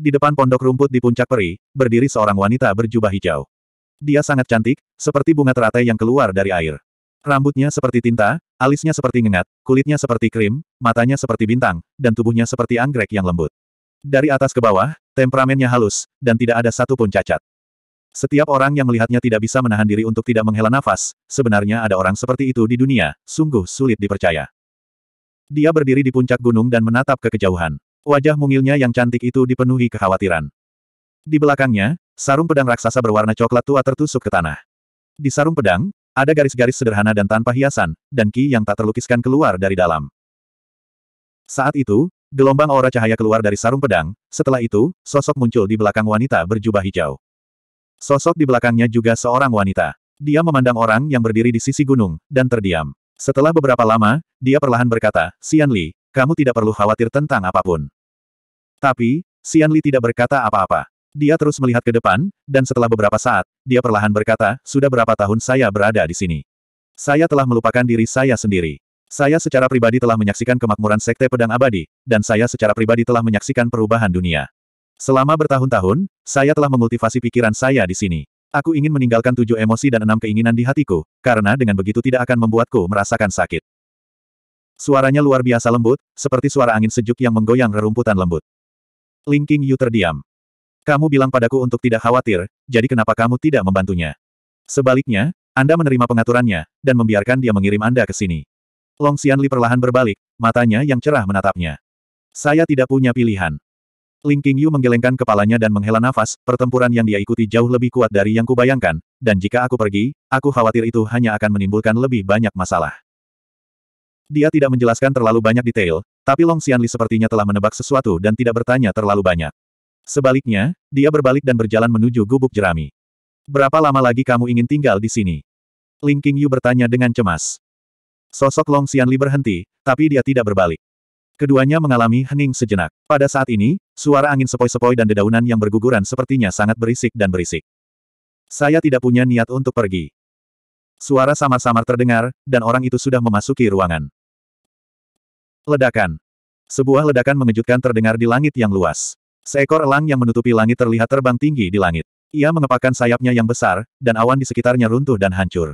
Di depan pondok rumput di puncak peri, berdiri seorang wanita berjubah hijau. Dia sangat cantik, seperti bunga teratai yang keluar dari air. Rambutnya seperti tinta, alisnya seperti ngengat, kulitnya seperti krim, matanya seperti bintang, dan tubuhnya seperti anggrek yang lembut. Dari atas ke bawah, temperamennya halus, dan tidak ada satu pun cacat. Setiap orang yang melihatnya tidak bisa menahan diri untuk tidak menghela nafas, sebenarnya ada orang seperti itu di dunia, sungguh sulit dipercaya. Dia berdiri di puncak gunung dan menatap ke kejauhan. Wajah mungilnya yang cantik itu dipenuhi kekhawatiran. Di belakangnya, sarung pedang raksasa berwarna coklat tua tertusuk ke tanah. Di sarung pedang, ada garis-garis sederhana dan tanpa hiasan, dan ki yang tak terlukiskan keluar dari dalam. Saat itu, gelombang aura cahaya keluar dari sarung pedang, setelah itu, sosok muncul di belakang wanita berjubah hijau. Sosok di belakangnya juga seorang wanita. Dia memandang orang yang berdiri di sisi gunung, dan terdiam. Setelah beberapa lama, dia perlahan berkata, Xian Li, kamu tidak perlu khawatir tentang apapun. Tapi, Xian Li tidak berkata apa-apa. Dia terus melihat ke depan, dan setelah beberapa saat, dia perlahan berkata, sudah berapa tahun saya berada di sini. Saya telah melupakan diri saya sendiri. Saya secara pribadi telah menyaksikan kemakmuran Sekte Pedang Abadi, dan saya secara pribadi telah menyaksikan perubahan dunia. Selama bertahun-tahun, saya telah mengultivasi pikiran saya di sini. Aku ingin meninggalkan tujuh emosi dan enam keinginan di hatiku, karena dengan begitu tidak akan membuatku merasakan sakit. Suaranya luar biasa lembut, seperti suara angin sejuk yang menggoyang rerumputan lembut. Ling King Yu terdiam. Kamu bilang padaku untuk tidak khawatir, jadi kenapa kamu tidak membantunya? Sebaliknya, Anda menerima pengaturannya, dan membiarkan dia mengirim Anda ke sini. Long Xianli perlahan berbalik, matanya yang cerah menatapnya. Saya tidak punya pilihan. Ling Qingyu menggelengkan kepalanya dan menghela nafas, pertempuran yang dia ikuti jauh lebih kuat dari yang kubayangkan, dan jika aku pergi, aku khawatir itu hanya akan menimbulkan lebih banyak masalah. Dia tidak menjelaskan terlalu banyak detail, tapi Long Xianli sepertinya telah menebak sesuatu dan tidak bertanya terlalu banyak. Sebaliknya, dia berbalik dan berjalan menuju gubuk jerami. Berapa lama lagi kamu ingin tinggal di sini? Ling Qingyu bertanya dengan cemas. Sosok Long Xianli berhenti, tapi dia tidak berbalik. Keduanya mengalami hening sejenak. Pada saat ini, suara angin sepoi-sepoi dan dedaunan yang berguguran sepertinya sangat berisik dan berisik. Saya tidak punya niat untuk pergi. Suara samar-samar terdengar, dan orang itu sudah memasuki ruangan. Ledakan. Sebuah ledakan mengejutkan terdengar di langit yang luas. Seekor elang yang menutupi langit terlihat terbang tinggi di langit. Ia mengepakkan sayapnya yang besar, dan awan di sekitarnya runtuh dan hancur.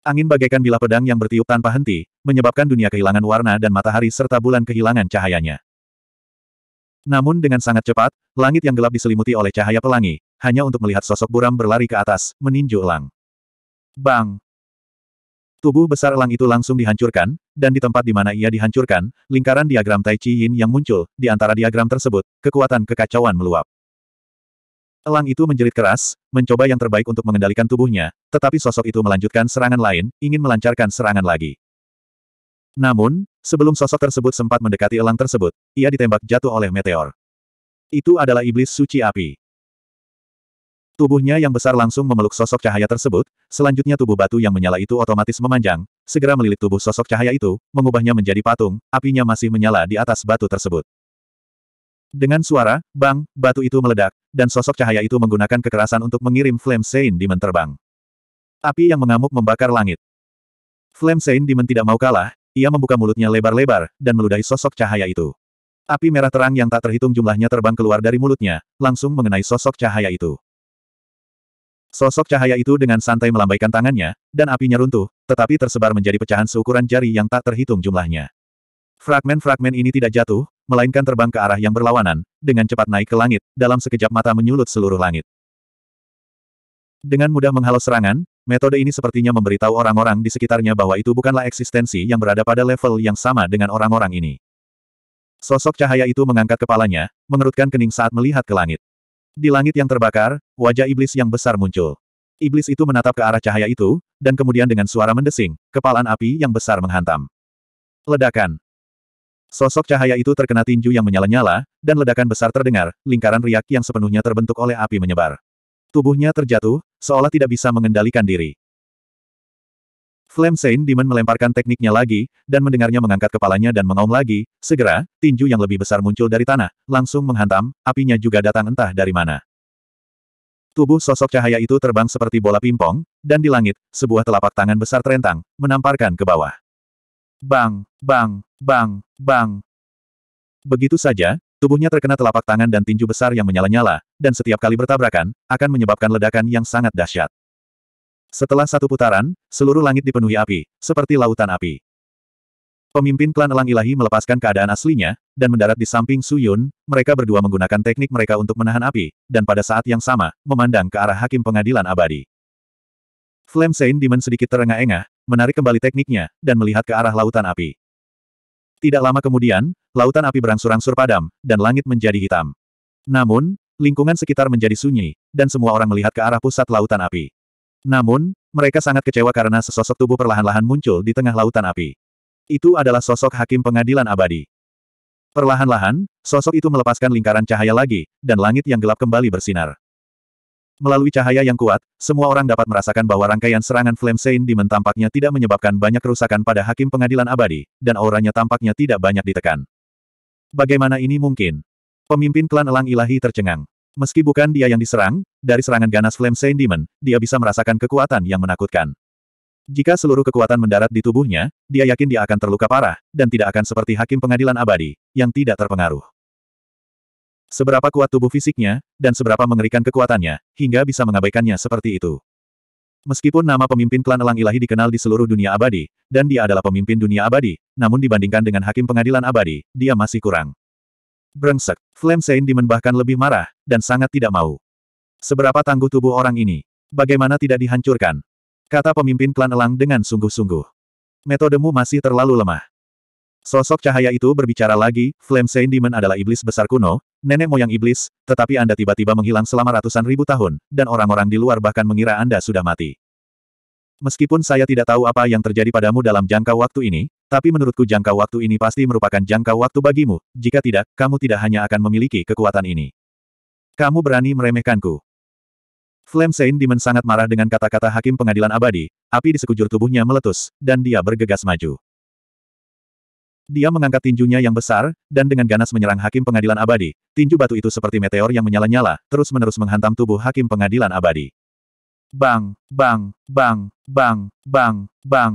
Angin bagaikan bila pedang yang bertiup tanpa henti, menyebabkan dunia kehilangan warna dan matahari serta bulan kehilangan cahayanya. Namun dengan sangat cepat, langit yang gelap diselimuti oleh cahaya pelangi, hanya untuk melihat sosok buram berlari ke atas, meninju elang. Bang! Tubuh besar elang itu langsung dihancurkan, dan di tempat di mana ia dihancurkan, lingkaran diagram Tai Chi Yin yang muncul, di antara diagram tersebut, kekuatan kekacauan meluap. Elang itu menjerit keras, mencoba yang terbaik untuk mengendalikan tubuhnya, tetapi sosok itu melanjutkan serangan lain, ingin melancarkan serangan lagi. Namun, sebelum sosok tersebut sempat mendekati elang tersebut, ia ditembak jatuh oleh meteor. Itu adalah iblis suci api. Tubuhnya yang besar langsung memeluk sosok cahaya tersebut, selanjutnya tubuh batu yang menyala itu otomatis memanjang, segera melilit tubuh sosok cahaya itu, mengubahnya menjadi patung, apinya masih menyala di atas batu tersebut. Dengan suara, bang, batu itu meledak, dan sosok cahaya itu menggunakan kekerasan untuk mengirim Flame Sein Demon terbang. Api yang mengamuk membakar langit. Flame Sein Demon tidak mau kalah, ia membuka mulutnya lebar-lebar, dan meludahi sosok cahaya itu. Api merah terang yang tak terhitung jumlahnya terbang keluar dari mulutnya, langsung mengenai sosok cahaya itu. Sosok cahaya itu dengan santai melambaikan tangannya, dan apinya runtuh, tetapi tersebar menjadi pecahan seukuran jari yang tak terhitung jumlahnya. Fragmen-fragmen ini tidak jatuh, melainkan terbang ke arah yang berlawanan, dengan cepat naik ke langit, dalam sekejap mata menyulut seluruh langit. Dengan mudah menghalau serangan, metode ini sepertinya memberitahu orang-orang di sekitarnya bahwa itu bukanlah eksistensi yang berada pada level yang sama dengan orang-orang ini. Sosok cahaya itu mengangkat kepalanya, mengerutkan kening saat melihat ke langit. Di langit yang terbakar, wajah iblis yang besar muncul. Iblis itu menatap ke arah cahaya itu, dan kemudian dengan suara mendesing, kepalan api yang besar menghantam. Ledakan. Sosok cahaya itu terkena tinju yang menyala-nyala, dan ledakan besar terdengar, lingkaran riak yang sepenuhnya terbentuk oleh api menyebar. Tubuhnya terjatuh, seolah tidak bisa mengendalikan diri. Flame Saint Demon melemparkan tekniknya lagi, dan mendengarnya mengangkat kepalanya dan mengaum lagi, segera, tinju yang lebih besar muncul dari tanah, langsung menghantam, apinya juga datang entah dari mana. Tubuh sosok cahaya itu terbang seperti bola pimpong, dan di langit, sebuah telapak tangan besar terentang, menamparkan ke bawah. Bang, bang, bang, bang. Begitu saja, tubuhnya terkena telapak tangan dan tinju besar yang menyala-nyala, dan setiap kali bertabrakan, akan menyebabkan ledakan yang sangat dahsyat. Setelah satu putaran, seluruh langit dipenuhi api, seperti lautan api. Pemimpin klan Elang Ilahi melepaskan keadaan aslinya, dan mendarat di samping Su Yun, mereka berdua menggunakan teknik mereka untuk menahan api, dan pada saat yang sama, memandang ke arah hakim pengadilan abadi. Flame Saint Demon sedikit terengah-engah, menarik kembali tekniknya, dan melihat ke arah lautan api. Tidak lama kemudian, lautan api berangsur-angsur padam, dan langit menjadi hitam. Namun, lingkungan sekitar menjadi sunyi, dan semua orang melihat ke arah pusat lautan api. Namun, mereka sangat kecewa karena sesosok tubuh perlahan-lahan muncul di tengah lautan api. Itu adalah sosok hakim pengadilan abadi. Perlahan-lahan, sosok itu melepaskan lingkaran cahaya lagi, dan langit yang gelap kembali bersinar. Melalui cahaya yang kuat, semua orang dapat merasakan bahwa rangkaian serangan Flame Saint Demon tampaknya tidak menyebabkan banyak kerusakan pada Hakim Pengadilan Abadi, dan auranya tampaknya tidak banyak ditekan. Bagaimana ini mungkin? Pemimpin klan Elang Ilahi tercengang. Meski bukan dia yang diserang, dari serangan ganas Flame Saint Demon, dia bisa merasakan kekuatan yang menakutkan. Jika seluruh kekuatan mendarat di tubuhnya, dia yakin dia akan terluka parah, dan tidak akan seperti Hakim Pengadilan Abadi, yang tidak terpengaruh. Seberapa kuat tubuh fisiknya, dan seberapa mengerikan kekuatannya, hingga bisa mengabaikannya seperti itu. Meskipun nama pemimpin klan Elang Ilahi dikenal di seluruh dunia abadi, dan dia adalah pemimpin dunia abadi, namun dibandingkan dengan hakim pengadilan abadi, dia masih kurang. Brengsek, Flame Saint Demon bahkan lebih marah, dan sangat tidak mau. Seberapa tangguh tubuh orang ini? Bagaimana tidak dihancurkan? Kata pemimpin klan Elang dengan sungguh-sungguh. Metodemu masih terlalu lemah. Sosok cahaya itu berbicara lagi, Flame Saint Demon adalah iblis besar kuno, nenek moyang iblis, tetapi Anda tiba-tiba menghilang selama ratusan ribu tahun, dan orang-orang di luar bahkan mengira Anda sudah mati. Meskipun saya tidak tahu apa yang terjadi padamu dalam jangka waktu ini, tapi menurutku jangka waktu ini pasti merupakan jangka waktu bagimu, jika tidak, kamu tidak hanya akan memiliki kekuatan ini. Kamu berani meremehkanku. Flame Saint Demon sangat marah dengan kata-kata hakim pengadilan abadi, api di sekujur tubuhnya meletus, dan dia bergegas maju. Dia mengangkat tinjunya yang besar, dan dengan ganas menyerang Hakim Pengadilan Abadi. Tinju batu itu seperti meteor yang menyala-nyala, terus-menerus menghantam tubuh Hakim Pengadilan Abadi. Bang, bang, bang, bang, bang, bang.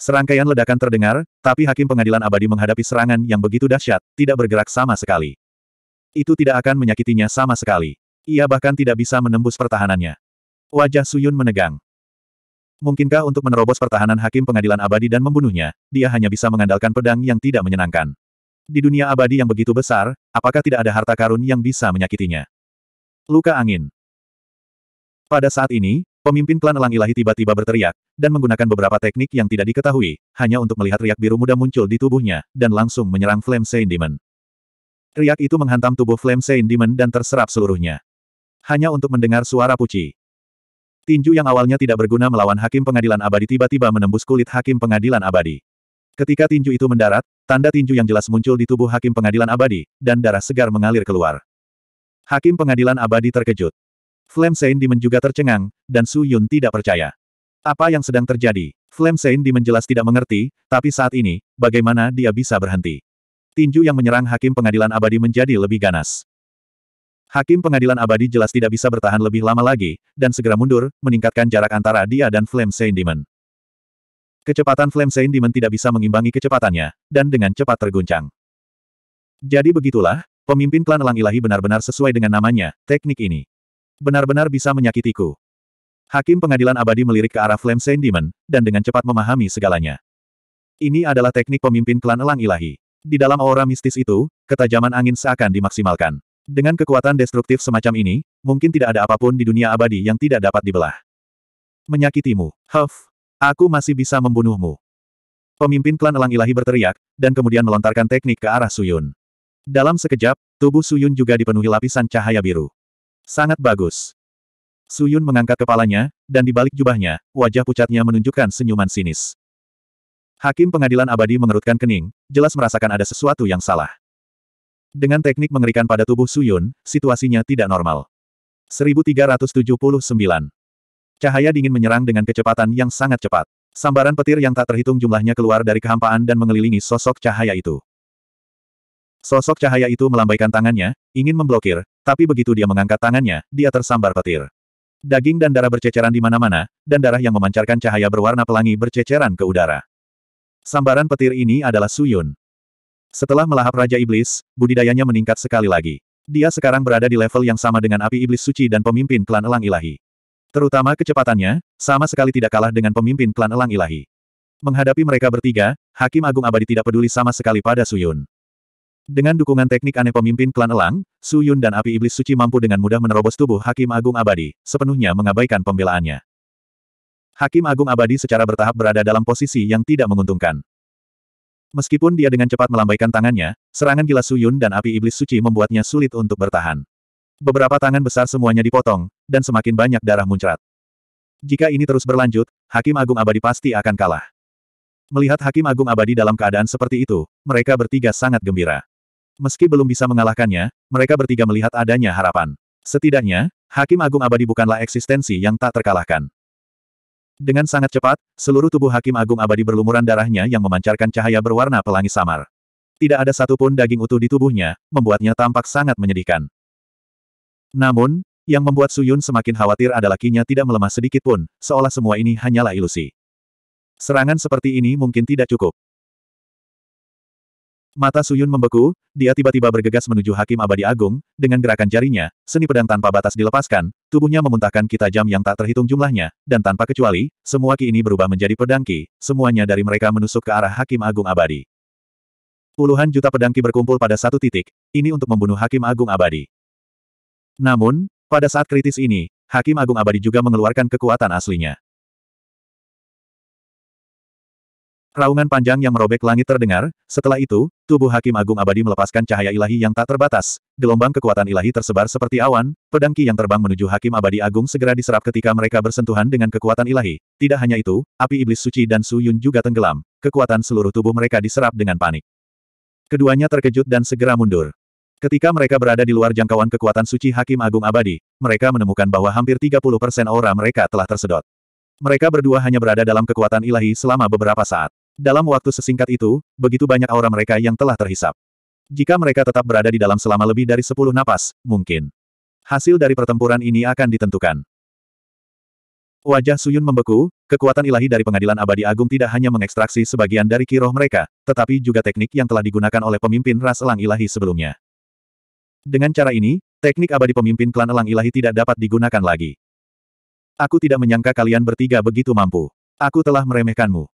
Serangkaian ledakan terdengar, tapi Hakim Pengadilan Abadi menghadapi serangan yang begitu dahsyat, tidak bergerak sama sekali. Itu tidak akan menyakitinya sama sekali. Ia bahkan tidak bisa menembus pertahanannya. Wajah Suyun menegang. Mungkinkah untuk menerobos pertahanan hakim pengadilan abadi dan membunuhnya, dia hanya bisa mengandalkan pedang yang tidak menyenangkan. Di dunia abadi yang begitu besar, apakah tidak ada harta karun yang bisa menyakitinya? Luka angin. Pada saat ini, pemimpin klan elang ilahi tiba-tiba berteriak, dan menggunakan beberapa teknik yang tidak diketahui, hanya untuk melihat riak biru muda muncul di tubuhnya, dan langsung menyerang Flame Saint Demon. Riak itu menghantam tubuh Flame Saint Demon dan terserap seluruhnya. Hanya untuk mendengar suara puci. Tinju yang awalnya tidak berguna melawan Hakim Pengadilan Abadi tiba-tiba menembus kulit Hakim Pengadilan Abadi. Ketika tinju itu mendarat, tanda tinju yang jelas muncul di tubuh Hakim Pengadilan Abadi, dan darah segar mengalir keluar. Hakim Pengadilan Abadi terkejut. Flame Sein Demon juga tercengang, dan Su Yun tidak percaya. Apa yang sedang terjadi? Flame Sein Demon jelas tidak mengerti, tapi saat ini, bagaimana dia bisa berhenti? Tinju yang menyerang Hakim Pengadilan Abadi menjadi lebih ganas. Hakim pengadilan abadi jelas tidak bisa bertahan lebih lama lagi, dan segera mundur, meningkatkan jarak antara dia dan Flame Saint Demon. Kecepatan Flame Saint Demon tidak bisa mengimbangi kecepatannya, dan dengan cepat terguncang. Jadi begitulah, pemimpin klan elang ilahi benar-benar sesuai dengan namanya, teknik ini. Benar-benar bisa menyakitiku. Hakim pengadilan abadi melirik ke arah Flame Saint Demon, dan dengan cepat memahami segalanya. Ini adalah teknik pemimpin klan elang ilahi. Di dalam aura mistis itu, ketajaman angin seakan dimaksimalkan. Dengan kekuatan destruktif semacam ini, mungkin tidak ada apapun di dunia abadi yang tidak dapat dibelah. Menyakitimu, Huff. Aku masih bisa membunuhmu. Pemimpin klan elang ilahi berteriak, dan kemudian melontarkan teknik ke arah Suyun. Dalam sekejap, tubuh Suyun juga dipenuhi lapisan cahaya biru. Sangat bagus. Suyun mengangkat kepalanya, dan di balik jubahnya, wajah pucatnya menunjukkan senyuman sinis. Hakim pengadilan abadi mengerutkan kening, jelas merasakan ada sesuatu yang salah. Dengan teknik mengerikan pada tubuh Suyun, situasinya tidak normal. 1379. Cahaya dingin menyerang dengan kecepatan yang sangat cepat. Sambaran petir yang tak terhitung jumlahnya keluar dari kehampaan dan mengelilingi sosok cahaya itu. Sosok cahaya itu melambaikan tangannya, ingin memblokir, tapi begitu dia mengangkat tangannya, dia tersambar petir. Daging dan darah berceceran di mana-mana, dan darah yang memancarkan cahaya berwarna pelangi berceceran ke udara. Sambaran petir ini adalah Suyun. Setelah melahap Raja Iblis, budidayanya meningkat sekali lagi. Dia sekarang berada di level yang sama dengan api iblis suci dan pemimpin klan elang ilahi. Terutama kecepatannya, sama sekali tidak kalah dengan pemimpin klan elang ilahi. Menghadapi mereka bertiga, Hakim Agung Abadi tidak peduli sama sekali pada Suyun. Dengan dukungan teknik aneh pemimpin klan Elang, Su Yun dan api iblis suci mampu dengan mudah menerobos tubuh Hakim Agung Abadi, sepenuhnya mengabaikan pembelaannya. Hakim Agung Abadi secara bertahap berada dalam posisi yang tidak menguntungkan. Meskipun dia dengan cepat melambaikan tangannya, serangan gila Suyun dan api iblis suci membuatnya sulit untuk bertahan. Beberapa tangan besar semuanya dipotong, dan semakin banyak darah muncrat. Jika ini terus berlanjut, Hakim Agung Abadi pasti akan kalah. Melihat Hakim Agung Abadi dalam keadaan seperti itu, mereka bertiga sangat gembira. Meski belum bisa mengalahkannya, mereka bertiga melihat adanya harapan. Setidaknya, Hakim Agung Abadi bukanlah eksistensi yang tak terkalahkan. Dengan sangat cepat, seluruh tubuh Hakim Agung Abadi berlumuran darahnya yang memancarkan cahaya berwarna pelangi samar. Tidak ada satupun daging utuh di tubuhnya, membuatnya tampak sangat menyedihkan. Namun, yang membuat Suyun semakin khawatir adalah kinya tidak melemah sedikit pun, seolah semua ini hanyalah ilusi. Serangan seperti ini mungkin tidak cukup. Mata Suyun membeku, dia tiba-tiba bergegas menuju Hakim Abadi Agung, dengan gerakan jarinya, seni pedang tanpa batas dilepaskan, tubuhnya memuntahkan kita jam yang tak terhitung jumlahnya, dan tanpa kecuali, semua ki ini berubah menjadi pedangki. semuanya dari mereka menusuk ke arah Hakim Agung Abadi. Puluhan juta pedangki berkumpul pada satu titik, ini untuk membunuh Hakim Agung Abadi. Namun, pada saat kritis ini, Hakim Agung Abadi juga mengeluarkan kekuatan aslinya. Raungan panjang yang merobek langit terdengar, setelah itu, tubuh Hakim Agung Abadi melepaskan cahaya ilahi yang tak terbatas, gelombang kekuatan ilahi tersebar seperti awan, pedang Ki yang terbang menuju Hakim Abadi Agung segera diserap ketika mereka bersentuhan dengan kekuatan ilahi. Tidak hanya itu, api iblis suci dan Su Yun juga tenggelam, kekuatan seluruh tubuh mereka diserap dengan panik. Keduanya terkejut dan segera mundur. Ketika mereka berada di luar jangkauan kekuatan suci Hakim Agung Abadi, mereka menemukan bahwa hampir 30% aura mereka telah tersedot. Mereka berdua hanya berada dalam kekuatan ilahi selama beberapa saat. Dalam waktu sesingkat itu, begitu banyak aura mereka yang telah terhisap. Jika mereka tetap berada di dalam selama lebih dari sepuluh napas, mungkin. Hasil dari pertempuran ini akan ditentukan. Wajah Suyun membeku, kekuatan ilahi dari pengadilan abadi agung tidak hanya mengekstraksi sebagian dari kiroh mereka, tetapi juga teknik yang telah digunakan oleh pemimpin ras elang ilahi sebelumnya. Dengan cara ini, teknik abadi pemimpin klan elang ilahi tidak dapat digunakan lagi. Aku tidak menyangka kalian bertiga begitu mampu. Aku telah meremehkanmu.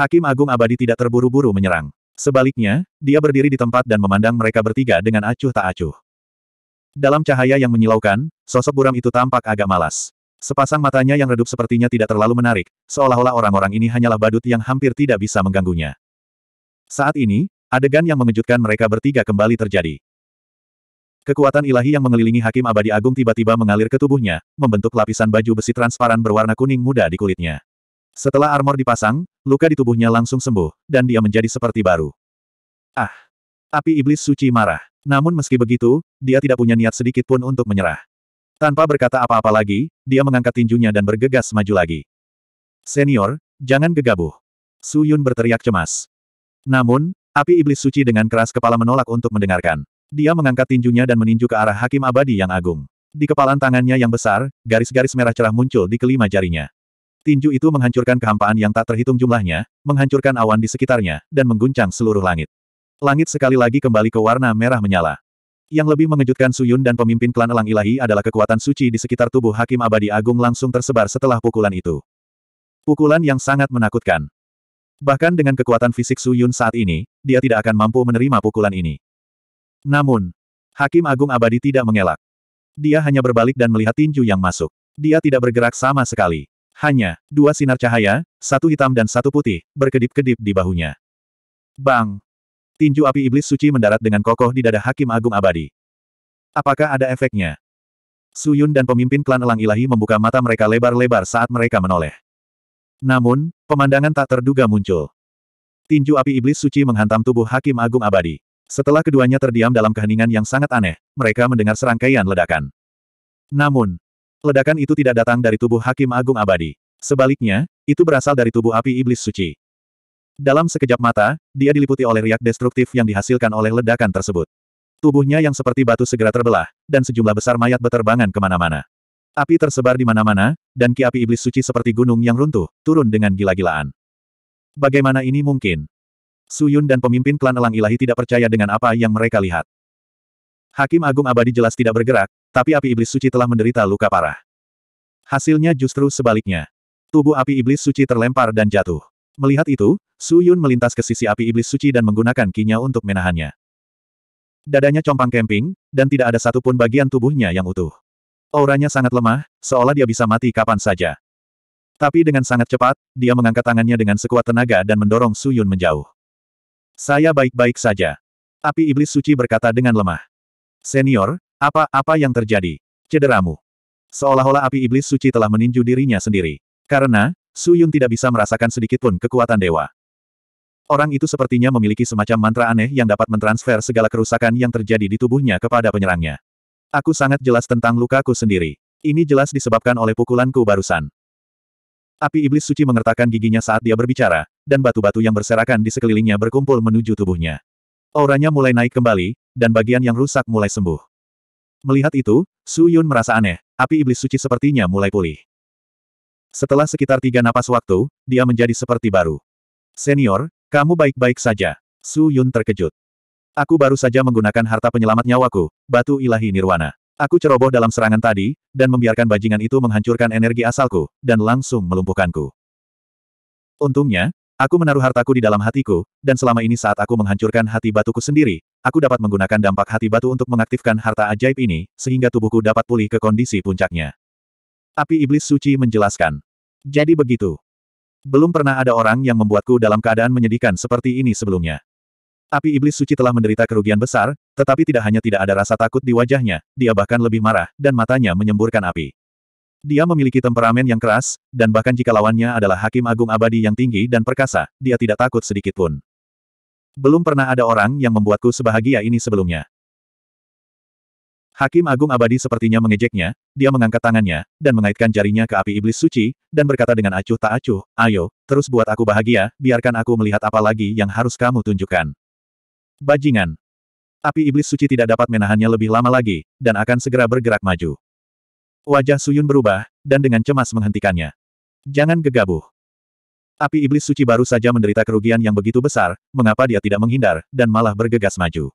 Hakim Agung Abadi tidak terburu-buru menyerang. Sebaliknya, dia berdiri di tempat dan memandang mereka bertiga dengan acuh tak acuh. Dalam cahaya yang menyilaukan, sosok buram itu tampak agak malas. Sepasang matanya yang redup sepertinya tidak terlalu menarik, seolah-olah orang-orang ini hanyalah badut yang hampir tidak bisa mengganggunya. Saat ini, adegan yang mengejutkan mereka bertiga kembali terjadi. Kekuatan ilahi yang mengelilingi Hakim Abadi Agung tiba-tiba mengalir ke tubuhnya, membentuk lapisan baju besi transparan berwarna kuning muda di kulitnya. Setelah armor dipasang, luka di tubuhnya langsung sembuh, dan dia menjadi seperti baru. Ah! Api iblis suci marah. Namun meski begitu, dia tidak punya niat sedikit pun untuk menyerah. Tanpa berkata apa-apa lagi, dia mengangkat tinjunya dan bergegas maju lagi. Senior, jangan gegabah. Su Yun berteriak cemas. Namun, api iblis suci dengan keras kepala menolak untuk mendengarkan. Dia mengangkat tinjunya dan meninju ke arah hakim abadi yang agung. Di kepalan tangannya yang besar, garis-garis merah cerah muncul di kelima jarinya. Tinju itu menghancurkan kehampaan yang tak terhitung jumlahnya, menghancurkan awan di sekitarnya, dan mengguncang seluruh langit. Langit sekali lagi kembali ke warna merah menyala. Yang lebih mengejutkan Suyun dan pemimpin klan Elang Ilahi adalah kekuatan suci di sekitar tubuh Hakim Abadi Agung langsung tersebar setelah pukulan itu. Pukulan yang sangat menakutkan. Bahkan dengan kekuatan fisik Suyun saat ini, dia tidak akan mampu menerima pukulan ini. Namun, Hakim Agung Abadi tidak mengelak. Dia hanya berbalik dan melihat tinju yang masuk. Dia tidak bergerak sama sekali. Hanya, dua sinar cahaya, satu hitam dan satu putih, berkedip-kedip di bahunya. Bang! Tinju api iblis suci mendarat dengan kokoh di dada Hakim Agung Abadi. Apakah ada efeknya? Suyun dan pemimpin klan Elang Ilahi membuka mata mereka lebar-lebar saat mereka menoleh. Namun, pemandangan tak terduga muncul. Tinju api iblis suci menghantam tubuh Hakim Agung Abadi. Setelah keduanya terdiam dalam keheningan yang sangat aneh, mereka mendengar serangkaian ledakan. Namun, Ledakan itu tidak datang dari tubuh Hakim Agung Abadi. Sebaliknya, itu berasal dari tubuh api iblis suci. Dalam sekejap mata, dia diliputi oleh riak destruktif yang dihasilkan oleh ledakan tersebut. Tubuhnya yang seperti batu segera terbelah, dan sejumlah besar mayat beterbangan kemana-mana. Api tersebar di mana-mana, dan ki api iblis suci seperti gunung yang runtuh, turun dengan gila-gilaan. Bagaimana ini mungkin? Suyun dan pemimpin klan Elang Ilahi tidak percaya dengan apa yang mereka lihat. Hakim Agung Abadi jelas tidak bergerak, tapi api iblis suci telah menderita luka parah. Hasilnya justru sebaliknya. Tubuh api iblis suci terlempar dan jatuh. Melihat itu, Su Yun melintas ke sisi api iblis suci dan menggunakan kinya untuk menahannya. Dadanya compang kemping, dan tidak ada satupun bagian tubuhnya yang utuh. Auranya sangat lemah, seolah dia bisa mati kapan saja. Tapi dengan sangat cepat, dia mengangkat tangannya dengan sekuat tenaga dan mendorong Su Yun menjauh. Saya baik-baik saja. Api iblis suci berkata dengan lemah. Senior, apa, apa yang terjadi? Cederamu. Seolah-olah api iblis suci telah meninju dirinya sendiri. Karena, Su Yun tidak bisa merasakan sedikitpun kekuatan dewa. Orang itu sepertinya memiliki semacam mantra aneh yang dapat mentransfer segala kerusakan yang terjadi di tubuhnya kepada penyerangnya. Aku sangat jelas tentang lukaku sendiri. Ini jelas disebabkan oleh pukulanku barusan. Api iblis suci mengertakkan giginya saat dia berbicara, dan batu-batu yang berserakan di sekelilingnya berkumpul menuju tubuhnya. Auranya mulai naik kembali, dan bagian yang rusak mulai sembuh. Melihat itu, Su Yun merasa aneh, api iblis suci sepertinya mulai pulih. Setelah sekitar tiga napas waktu, dia menjadi seperti baru. Senior, kamu baik-baik saja. Su Yun terkejut. Aku baru saja menggunakan harta penyelamat nyawaku, batu ilahi nirwana. Aku ceroboh dalam serangan tadi, dan membiarkan bajingan itu menghancurkan energi asalku, dan langsung melumpuhkanku. Untungnya, aku menaruh hartaku di dalam hatiku, dan selama ini saat aku menghancurkan hati batuku sendiri, Aku dapat menggunakan dampak hati batu untuk mengaktifkan harta ajaib ini, sehingga tubuhku dapat pulih ke kondisi puncaknya. Api Iblis Suci menjelaskan. Jadi begitu. Belum pernah ada orang yang membuatku dalam keadaan menyedihkan seperti ini sebelumnya. Api Iblis Suci telah menderita kerugian besar, tetapi tidak hanya tidak ada rasa takut di wajahnya, dia bahkan lebih marah, dan matanya menyemburkan api. Dia memiliki temperamen yang keras, dan bahkan jika lawannya adalah Hakim Agung Abadi yang tinggi dan perkasa, dia tidak takut sedikit pun. Belum pernah ada orang yang membuatku sebahagia ini sebelumnya. Hakim Agung Abadi sepertinya mengejeknya, dia mengangkat tangannya, dan mengaitkan jarinya ke api iblis suci, dan berkata dengan acuh tak acuh, ayo, terus buat aku bahagia, biarkan aku melihat apa lagi yang harus kamu tunjukkan. Bajingan. Api iblis suci tidak dapat menahannya lebih lama lagi, dan akan segera bergerak maju. Wajah Suyun berubah, dan dengan cemas menghentikannya. Jangan gegabah. Api iblis suci baru saja menderita kerugian yang begitu besar, mengapa dia tidak menghindar, dan malah bergegas maju.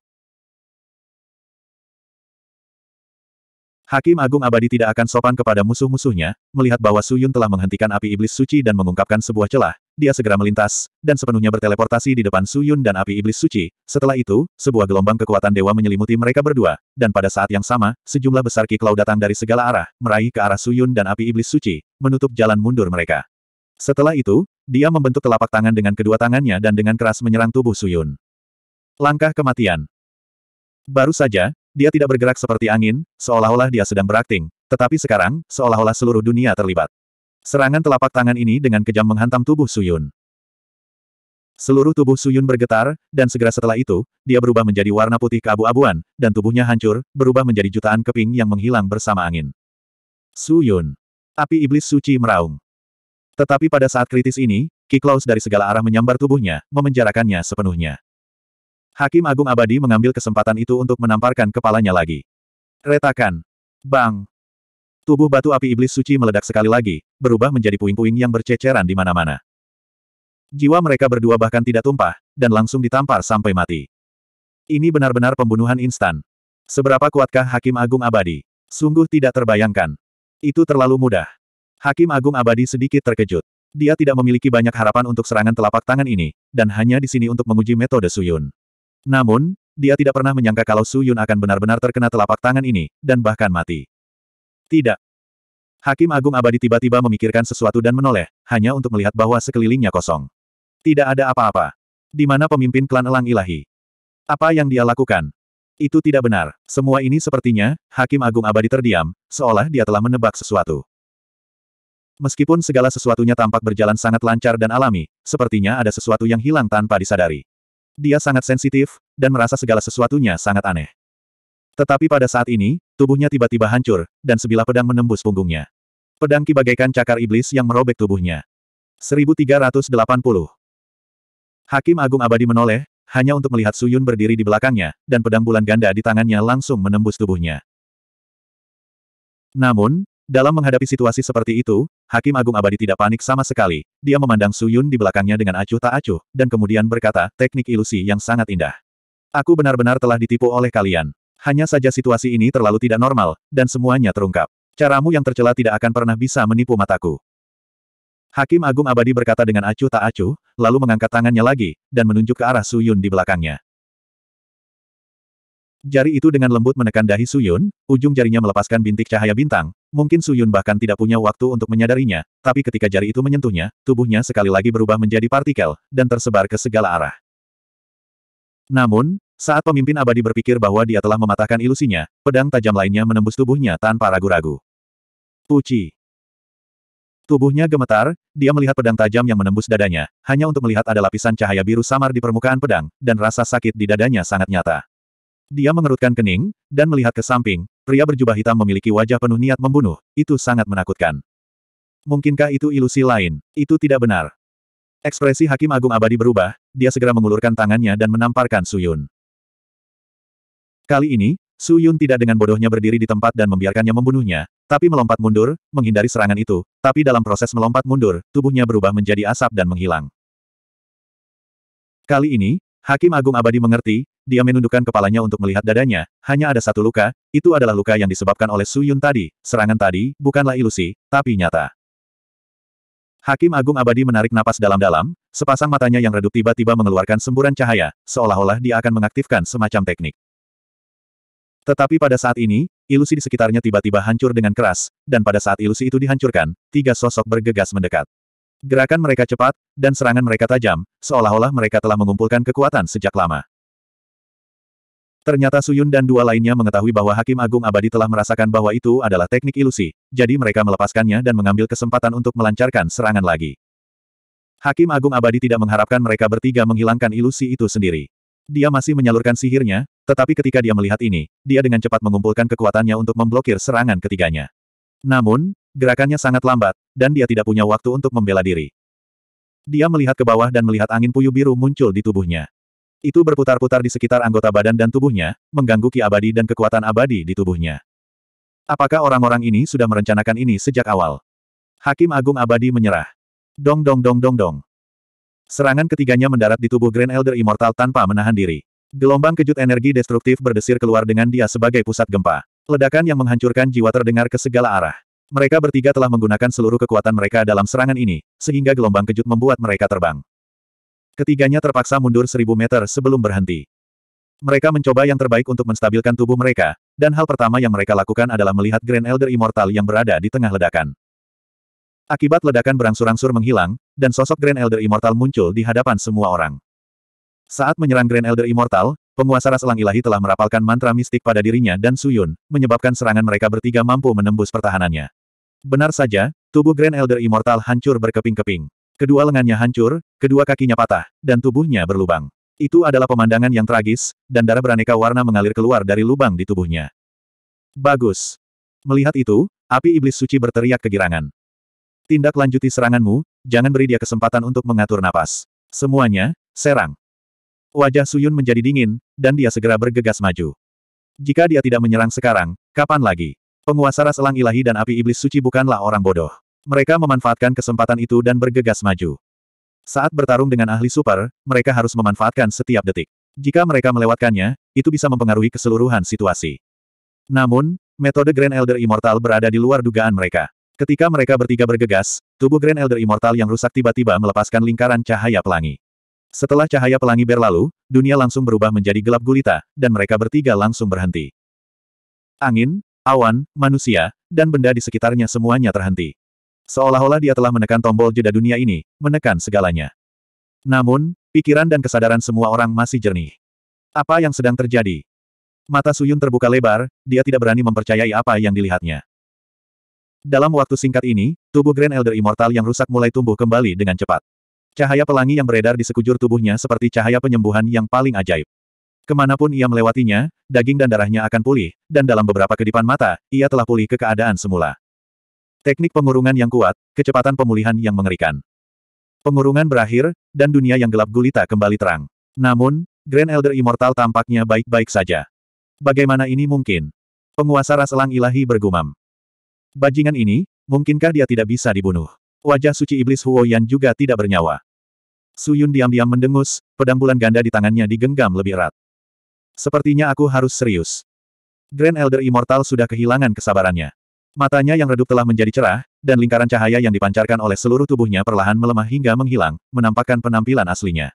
Hakim Agung Abadi tidak akan sopan kepada musuh-musuhnya, melihat bahwa Suyun telah menghentikan api iblis suci dan mengungkapkan sebuah celah, dia segera melintas, dan sepenuhnya berteleportasi di depan Suyun dan api iblis suci. Setelah itu, sebuah gelombang kekuatan dewa menyelimuti mereka berdua, dan pada saat yang sama, sejumlah besar kiklau datang dari segala arah, meraih ke arah Suyun dan api iblis suci, menutup jalan mundur mereka. Setelah itu, dia membentuk telapak tangan dengan kedua tangannya dan dengan keras menyerang tubuh Suyun. Langkah kematian. Baru saja, dia tidak bergerak seperti angin, seolah-olah dia sedang berakting, tetapi sekarang, seolah-olah seluruh dunia terlibat. Serangan telapak tangan ini dengan kejam menghantam tubuh Suyun. Seluruh tubuh Suyun bergetar, dan segera setelah itu, dia berubah menjadi warna putih keabu-abuan, dan tubuhnya hancur, berubah menjadi jutaan keping yang menghilang bersama angin. Suyun. Api iblis suci meraung. Tetapi pada saat kritis ini, Ki Kiklaus dari segala arah menyambar tubuhnya, memenjarakannya sepenuhnya. Hakim Agung Abadi mengambil kesempatan itu untuk menamparkan kepalanya lagi. Retakan. Bang. Tubuh batu api iblis suci meledak sekali lagi, berubah menjadi puing-puing yang berceceran di mana-mana. Jiwa mereka berdua bahkan tidak tumpah, dan langsung ditampar sampai mati. Ini benar-benar pembunuhan instan. Seberapa kuatkah Hakim Agung Abadi? Sungguh tidak terbayangkan. Itu terlalu mudah. Hakim Agung Abadi sedikit terkejut. Dia tidak memiliki banyak harapan untuk serangan telapak tangan ini, dan hanya di sini untuk menguji metode Suyun. Namun, dia tidak pernah menyangka kalau Suyun akan benar-benar terkena telapak tangan ini, dan bahkan mati. Tidak. Hakim Agung Abadi tiba-tiba memikirkan sesuatu dan menoleh, hanya untuk melihat bahwa sekelilingnya kosong. Tidak ada apa-apa. Di mana pemimpin klan Elang Ilahi? Apa yang dia lakukan? Itu tidak benar. Semua ini sepertinya, Hakim Agung Abadi terdiam, seolah dia telah menebak sesuatu. Meskipun segala sesuatunya tampak berjalan sangat lancar dan alami, sepertinya ada sesuatu yang hilang tanpa disadari. Dia sangat sensitif, dan merasa segala sesuatunya sangat aneh. Tetapi pada saat ini, tubuhnya tiba-tiba hancur, dan sebilah pedang menembus punggungnya. Pedang Ki cakar iblis yang merobek tubuhnya. 1380 Hakim Agung Abadi menoleh, hanya untuk melihat Suyun berdiri di belakangnya, dan pedang bulan ganda di tangannya langsung menembus tubuhnya. Namun, dalam menghadapi situasi seperti itu, Hakim Agung Abadi tidak panik sama sekali. Dia memandang Suyun di belakangnya dengan acuh tak acuh, dan kemudian berkata, teknik ilusi yang sangat indah. Aku benar-benar telah ditipu oleh kalian. Hanya saja situasi ini terlalu tidak normal, dan semuanya terungkap. Caramu yang tercela tidak akan pernah bisa menipu mataku. Hakim Agung Abadi berkata dengan acuh tak acuh, lalu mengangkat tangannya lagi, dan menunjuk ke arah Suyun di belakangnya. Jari itu dengan lembut menekan dahi Suyun, ujung jarinya melepaskan bintik cahaya bintang. Mungkin Suyun bahkan tidak punya waktu untuk menyadarinya, tapi ketika jari itu menyentuhnya, tubuhnya sekali lagi berubah menjadi partikel, dan tersebar ke segala arah. Namun, saat pemimpin abadi berpikir bahwa dia telah mematahkan ilusinya, pedang tajam lainnya menembus tubuhnya tanpa ragu-ragu. Puci. Tubuhnya gemetar, dia melihat pedang tajam yang menembus dadanya, hanya untuk melihat ada lapisan cahaya biru samar di permukaan pedang, dan rasa sakit di dadanya sangat nyata. Dia mengerutkan kening, dan melihat ke samping, pria berjubah hitam memiliki wajah penuh niat membunuh, itu sangat menakutkan. Mungkinkah itu ilusi lain? Itu tidak benar. Ekspresi Hakim Agung Abadi berubah, dia segera mengulurkan tangannya dan menamparkan Suyun. Kali ini, Suyun tidak dengan bodohnya berdiri di tempat dan membiarkannya membunuhnya, tapi melompat mundur, menghindari serangan itu, tapi dalam proses melompat mundur, tubuhnya berubah menjadi asap dan menghilang. Kali ini, Hakim Agung Abadi mengerti, dia menundukkan kepalanya untuk melihat dadanya, hanya ada satu luka, itu adalah luka yang disebabkan oleh Su Yun tadi, serangan tadi, bukanlah ilusi, tapi nyata. Hakim Agung Abadi menarik napas dalam-dalam, sepasang matanya yang redup tiba-tiba mengeluarkan semburan cahaya, seolah-olah dia akan mengaktifkan semacam teknik. Tetapi pada saat ini, ilusi di sekitarnya tiba-tiba hancur dengan keras, dan pada saat ilusi itu dihancurkan, tiga sosok bergegas mendekat. Gerakan mereka cepat, dan serangan mereka tajam, seolah-olah mereka telah mengumpulkan kekuatan sejak lama. Ternyata Suyun dan dua lainnya mengetahui bahwa Hakim Agung Abadi telah merasakan bahwa itu adalah teknik ilusi, jadi mereka melepaskannya dan mengambil kesempatan untuk melancarkan serangan lagi. Hakim Agung Abadi tidak mengharapkan mereka bertiga menghilangkan ilusi itu sendiri. Dia masih menyalurkan sihirnya, tetapi ketika dia melihat ini, dia dengan cepat mengumpulkan kekuatannya untuk memblokir serangan ketiganya. Namun, gerakannya sangat lambat, dan dia tidak punya waktu untuk membela diri. Dia melihat ke bawah dan melihat angin puyuh biru muncul di tubuhnya. Itu berputar-putar di sekitar anggota badan dan tubuhnya, mengganggu ki abadi dan kekuatan abadi di tubuhnya. Apakah orang-orang ini sudah merencanakan ini sejak awal? Hakim Agung Abadi menyerah. Dong dong dong dong dong. Serangan ketiganya mendarat di tubuh Grand Elder Immortal tanpa menahan diri. Gelombang kejut energi destruktif berdesir keluar dengan dia sebagai pusat gempa. Ledakan yang menghancurkan jiwa terdengar ke segala arah. Mereka bertiga telah menggunakan seluruh kekuatan mereka dalam serangan ini, sehingga gelombang kejut membuat mereka terbang. Ketiganya terpaksa mundur seribu meter sebelum berhenti. Mereka mencoba yang terbaik untuk menstabilkan tubuh mereka, dan hal pertama yang mereka lakukan adalah melihat Grand Elder Immortal yang berada di tengah ledakan. Akibat ledakan berangsur-angsur menghilang, dan sosok Grand Elder Immortal muncul di hadapan semua orang. Saat menyerang Grand Elder Immortal, penguasa ras elang ilahi telah merapalkan mantra mistik pada dirinya dan Suyun, menyebabkan serangan mereka bertiga mampu menembus pertahanannya. Benar saja, tubuh Grand Elder Immortal hancur berkeping-keping. Kedua lengannya hancur, kedua kakinya patah, dan tubuhnya berlubang. Itu adalah pemandangan yang tragis, dan darah beraneka warna mengalir keluar dari lubang di tubuhnya. Bagus. Melihat itu, api iblis suci berteriak kegirangan. Tindak lanjuti seranganmu, jangan beri dia kesempatan untuk mengatur napas. Semuanya, serang. Wajah Suyun menjadi dingin, dan dia segera bergegas maju. Jika dia tidak menyerang sekarang, kapan lagi? Penguasa ras elang ilahi dan api iblis suci bukanlah orang bodoh. Mereka memanfaatkan kesempatan itu dan bergegas maju. Saat bertarung dengan ahli super, mereka harus memanfaatkan setiap detik. Jika mereka melewatkannya, itu bisa mempengaruhi keseluruhan situasi. Namun, metode Grand Elder Immortal berada di luar dugaan mereka. Ketika mereka bertiga bergegas, tubuh Grand Elder Immortal yang rusak tiba-tiba melepaskan lingkaran cahaya pelangi. Setelah cahaya pelangi berlalu, dunia langsung berubah menjadi gelap gulita, dan mereka bertiga langsung berhenti. Angin, awan, manusia, dan benda di sekitarnya semuanya terhenti. Seolah-olah dia telah menekan tombol jeda dunia ini, menekan segalanya. Namun, pikiran dan kesadaran semua orang masih jernih. Apa yang sedang terjadi? Mata Suyun terbuka lebar, dia tidak berani mempercayai apa yang dilihatnya. Dalam waktu singkat ini, tubuh Grand Elder Immortal yang rusak mulai tumbuh kembali dengan cepat. Cahaya pelangi yang beredar di sekujur tubuhnya seperti cahaya penyembuhan yang paling ajaib. Kemanapun ia melewatinya, daging dan darahnya akan pulih, dan dalam beberapa kedipan mata, ia telah pulih ke keadaan semula. Teknik pengurungan yang kuat, kecepatan pemulihan yang mengerikan. Pengurungan berakhir, dan dunia yang gelap gulita kembali terang. Namun, Grand Elder Immortal tampaknya baik-baik saja. Bagaimana ini mungkin? Penguasa ras elang ilahi bergumam. Bajingan ini, mungkinkah dia tidak bisa dibunuh? Wajah suci iblis Huo Yan juga tidak bernyawa. Su Yun diam-diam mendengus, pedang bulan ganda di tangannya digenggam lebih erat. Sepertinya aku harus serius. Grand Elder Immortal sudah kehilangan kesabarannya. Matanya yang redup telah menjadi cerah, dan lingkaran cahaya yang dipancarkan oleh seluruh tubuhnya perlahan melemah hingga menghilang, menampakkan penampilan aslinya.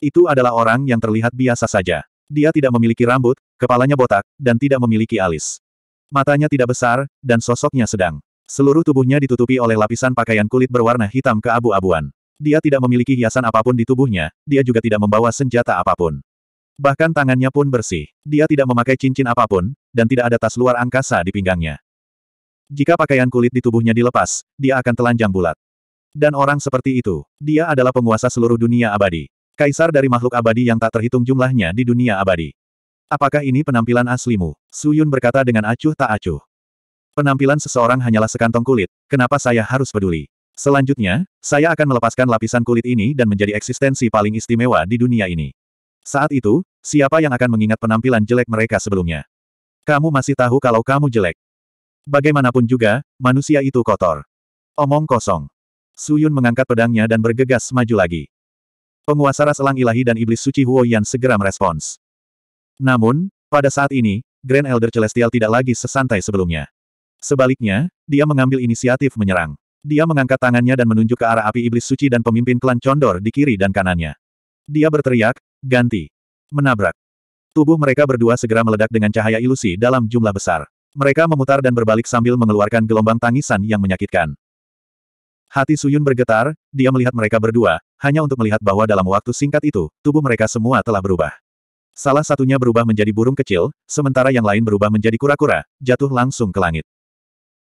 Itu adalah orang yang terlihat biasa saja. Dia tidak memiliki rambut, kepalanya botak, dan tidak memiliki alis. Matanya tidak besar, dan sosoknya sedang. Seluruh tubuhnya ditutupi oleh lapisan pakaian kulit berwarna hitam keabu-abuan. Dia tidak memiliki hiasan apapun di tubuhnya, dia juga tidak membawa senjata apapun. Bahkan tangannya pun bersih. Dia tidak memakai cincin apapun, dan tidak ada tas luar angkasa di pinggangnya. Jika pakaian kulit di tubuhnya dilepas, dia akan telanjang bulat. Dan orang seperti itu, dia adalah penguasa seluruh dunia abadi. Kaisar dari makhluk abadi yang tak terhitung jumlahnya di dunia abadi. Apakah ini penampilan aslimu? Su Yun berkata dengan acuh tak acuh. Penampilan seseorang hanyalah sekantong kulit, kenapa saya harus peduli? Selanjutnya, saya akan melepaskan lapisan kulit ini dan menjadi eksistensi paling istimewa di dunia ini. Saat itu, siapa yang akan mengingat penampilan jelek mereka sebelumnya? Kamu masih tahu kalau kamu jelek bagaimanapun juga, manusia itu kotor. Omong kosong. Suyun mengangkat pedangnya dan bergegas maju lagi. Penguasa ras elang ilahi dan iblis suci Huo Yan segera merespons. Namun, pada saat ini, Grand Elder Celestial tidak lagi sesantai sebelumnya. Sebaliknya, dia mengambil inisiatif menyerang. Dia mengangkat tangannya dan menunjuk ke arah api iblis suci dan pemimpin klan condor di kiri dan kanannya. Dia berteriak, ganti. Menabrak. Tubuh mereka berdua segera meledak dengan cahaya ilusi dalam jumlah besar. Mereka memutar dan berbalik sambil mengeluarkan gelombang tangisan yang menyakitkan. Hati Suyun bergetar, dia melihat mereka berdua, hanya untuk melihat bahwa dalam waktu singkat itu, tubuh mereka semua telah berubah. Salah satunya berubah menjadi burung kecil, sementara yang lain berubah menjadi kura-kura, jatuh langsung ke langit.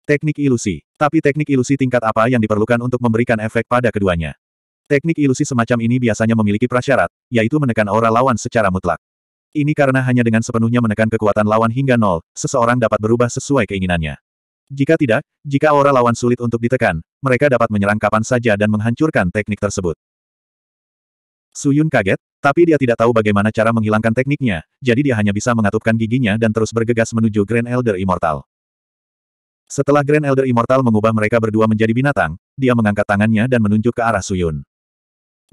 Teknik ilusi. Tapi teknik ilusi tingkat apa yang diperlukan untuk memberikan efek pada keduanya? Teknik ilusi semacam ini biasanya memiliki prasyarat, yaitu menekan aura lawan secara mutlak. Ini karena hanya dengan sepenuhnya menekan kekuatan lawan hingga nol, seseorang dapat berubah sesuai keinginannya. Jika tidak, jika aura lawan sulit untuk ditekan, mereka dapat menyerang kapan saja dan menghancurkan teknik tersebut. Suyun kaget, tapi dia tidak tahu bagaimana cara menghilangkan tekniknya, jadi dia hanya bisa mengatupkan giginya dan terus bergegas menuju Grand Elder Immortal. Setelah Grand Elder Immortal mengubah mereka berdua menjadi binatang, dia mengangkat tangannya dan menunjuk ke arah Suyun.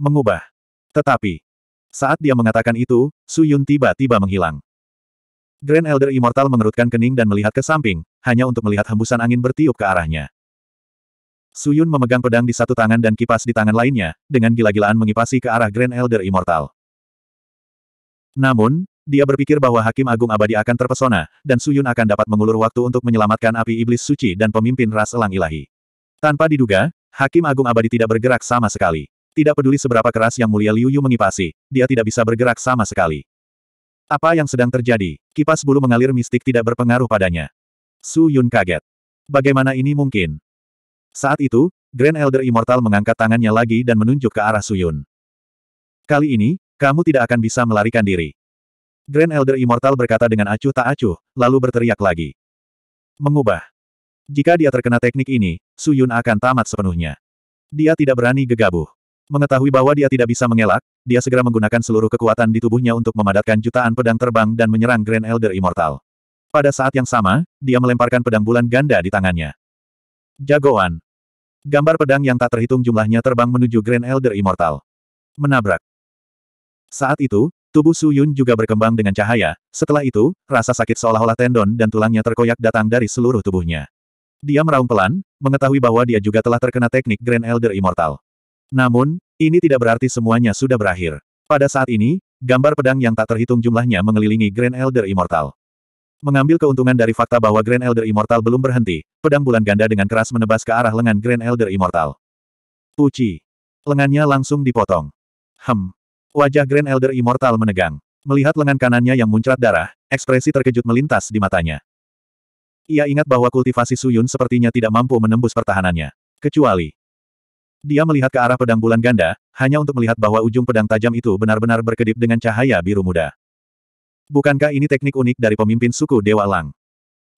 Mengubah. Tetapi, saat dia mengatakan itu, Su Yun tiba-tiba menghilang. Grand Elder Immortal mengerutkan kening dan melihat ke samping, hanya untuk melihat hembusan angin bertiup ke arahnya. Su Yun memegang pedang di satu tangan dan kipas di tangan lainnya, dengan gila-gilaan mengipasi ke arah Grand Elder Immortal. Namun, dia berpikir bahwa Hakim Agung Abadi akan terpesona, dan Su Yun akan dapat mengulur waktu untuk menyelamatkan api iblis suci dan pemimpin ras elang ilahi. Tanpa diduga, Hakim Agung Abadi tidak bergerak sama sekali. Tidak peduli seberapa keras yang mulia Liu Yu mengipasi, dia tidak bisa bergerak sama sekali. Apa yang sedang terjadi? Kipas bulu mengalir mistik tidak berpengaruh padanya. Su Yun kaget. Bagaimana ini mungkin? Saat itu, Grand Elder Immortal mengangkat tangannya lagi dan menunjuk ke arah Su Yun. Kali ini, kamu tidak akan bisa melarikan diri. Grand Elder Immortal berkata dengan acuh tak acuh, lalu berteriak lagi. Mengubah. Jika dia terkena teknik ini, Su Yun akan tamat sepenuhnya. Dia tidak berani gegabah. Mengetahui bahwa dia tidak bisa mengelak, dia segera menggunakan seluruh kekuatan di tubuhnya untuk memadatkan jutaan pedang terbang dan menyerang Grand Elder Immortal. Pada saat yang sama, dia melemparkan pedang bulan ganda di tangannya. Jagoan. Gambar pedang yang tak terhitung jumlahnya terbang menuju Grand Elder Immortal. Menabrak. Saat itu, tubuh Su Yun juga berkembang dengan cahaya, setelah itu, rasa sakit seolah-olah tendon dan tulangnya terkoyak datang dari seluruh tubuhnya. Dia meraung pelan, mengetahui bahwa dia juga telah terkena teknik Grand Elder Immortal. Namun, ini tidak berarti semuanya sudah berakhir. Pada saat ini, gambar pedang yang tak terhitung jumlahnya mengelilingi Grand Elder Immortal. Mengambil keuntungan dari fakta bahwa Grand Elder Immortal belum berhenti, pedang bulan ganda dengan keras menebas ke arah lengan Grand Elder Immortal. Puci. Lengannya langsung dipotong. Hem. Wajah Grand Elder Immortal menegang. Melihat lengan kanannya yang muncrat darah, ekspresi terkejut melintas di matanya. Ia ingat bahwa kultivasi Suyun sepertinya tidak mampu menembus pertahanannya. Kecuali, dia melihat ke arah pedang bulan ganda, hanya untuk melihat bahwa ujung pedang tajam itu benar-benar berkedip dengan cahaya biru muda. Bukankah ini teknik unik dari pemimpin suku Dewa Lang?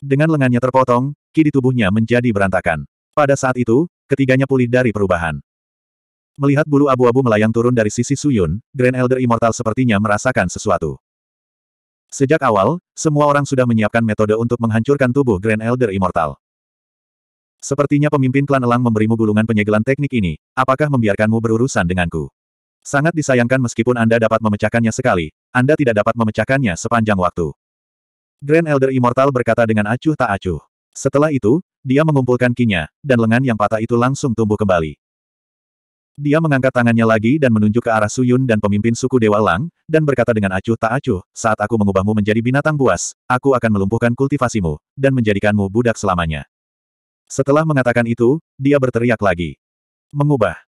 Dengan lengannya terpotong, ki di tubuhnya menjadi berantakan. Pada saat itu, ketiganya pulih dari perubahan. Melihat bulu abu-abu melayang turun dari sisi Suyun, Grand Elder Immortal sepertinya merasakan sesuatu. Sejak awal, semua orang sudah menyiapkan metode untuk menghancurkan tubuh Grand Elder Immortal. Sepertinya pemimpin klan Elang memberimu gulungan penyegelan teknik ini, apakah membiarkanmu berurusan denganku? Sangat disayangkan meskipun Anda dapat memecahkannya sekali, Anda tidak dapat memecahkannya sepanjang waktu. Grand Elder Immortal berkata dengan acuh tak acuh. Setelah itu, dia mengumpulkan kinya, dan lengan yang patah itu langsung tumbuh kembali. Dia mengangkat tangannya lagi dan menunjuk ke arah Suyun dan pemimpin suku Dewa Lang, dan berkata dengan acuh tak acuh, saat aku mengubahmu menjadi binatang buas, aku akan melumpuhkan kultivasimu, dan menjadikanmu budak selamanya. Setelah mengatakan itu, dia berteriak lagi. Mengubah.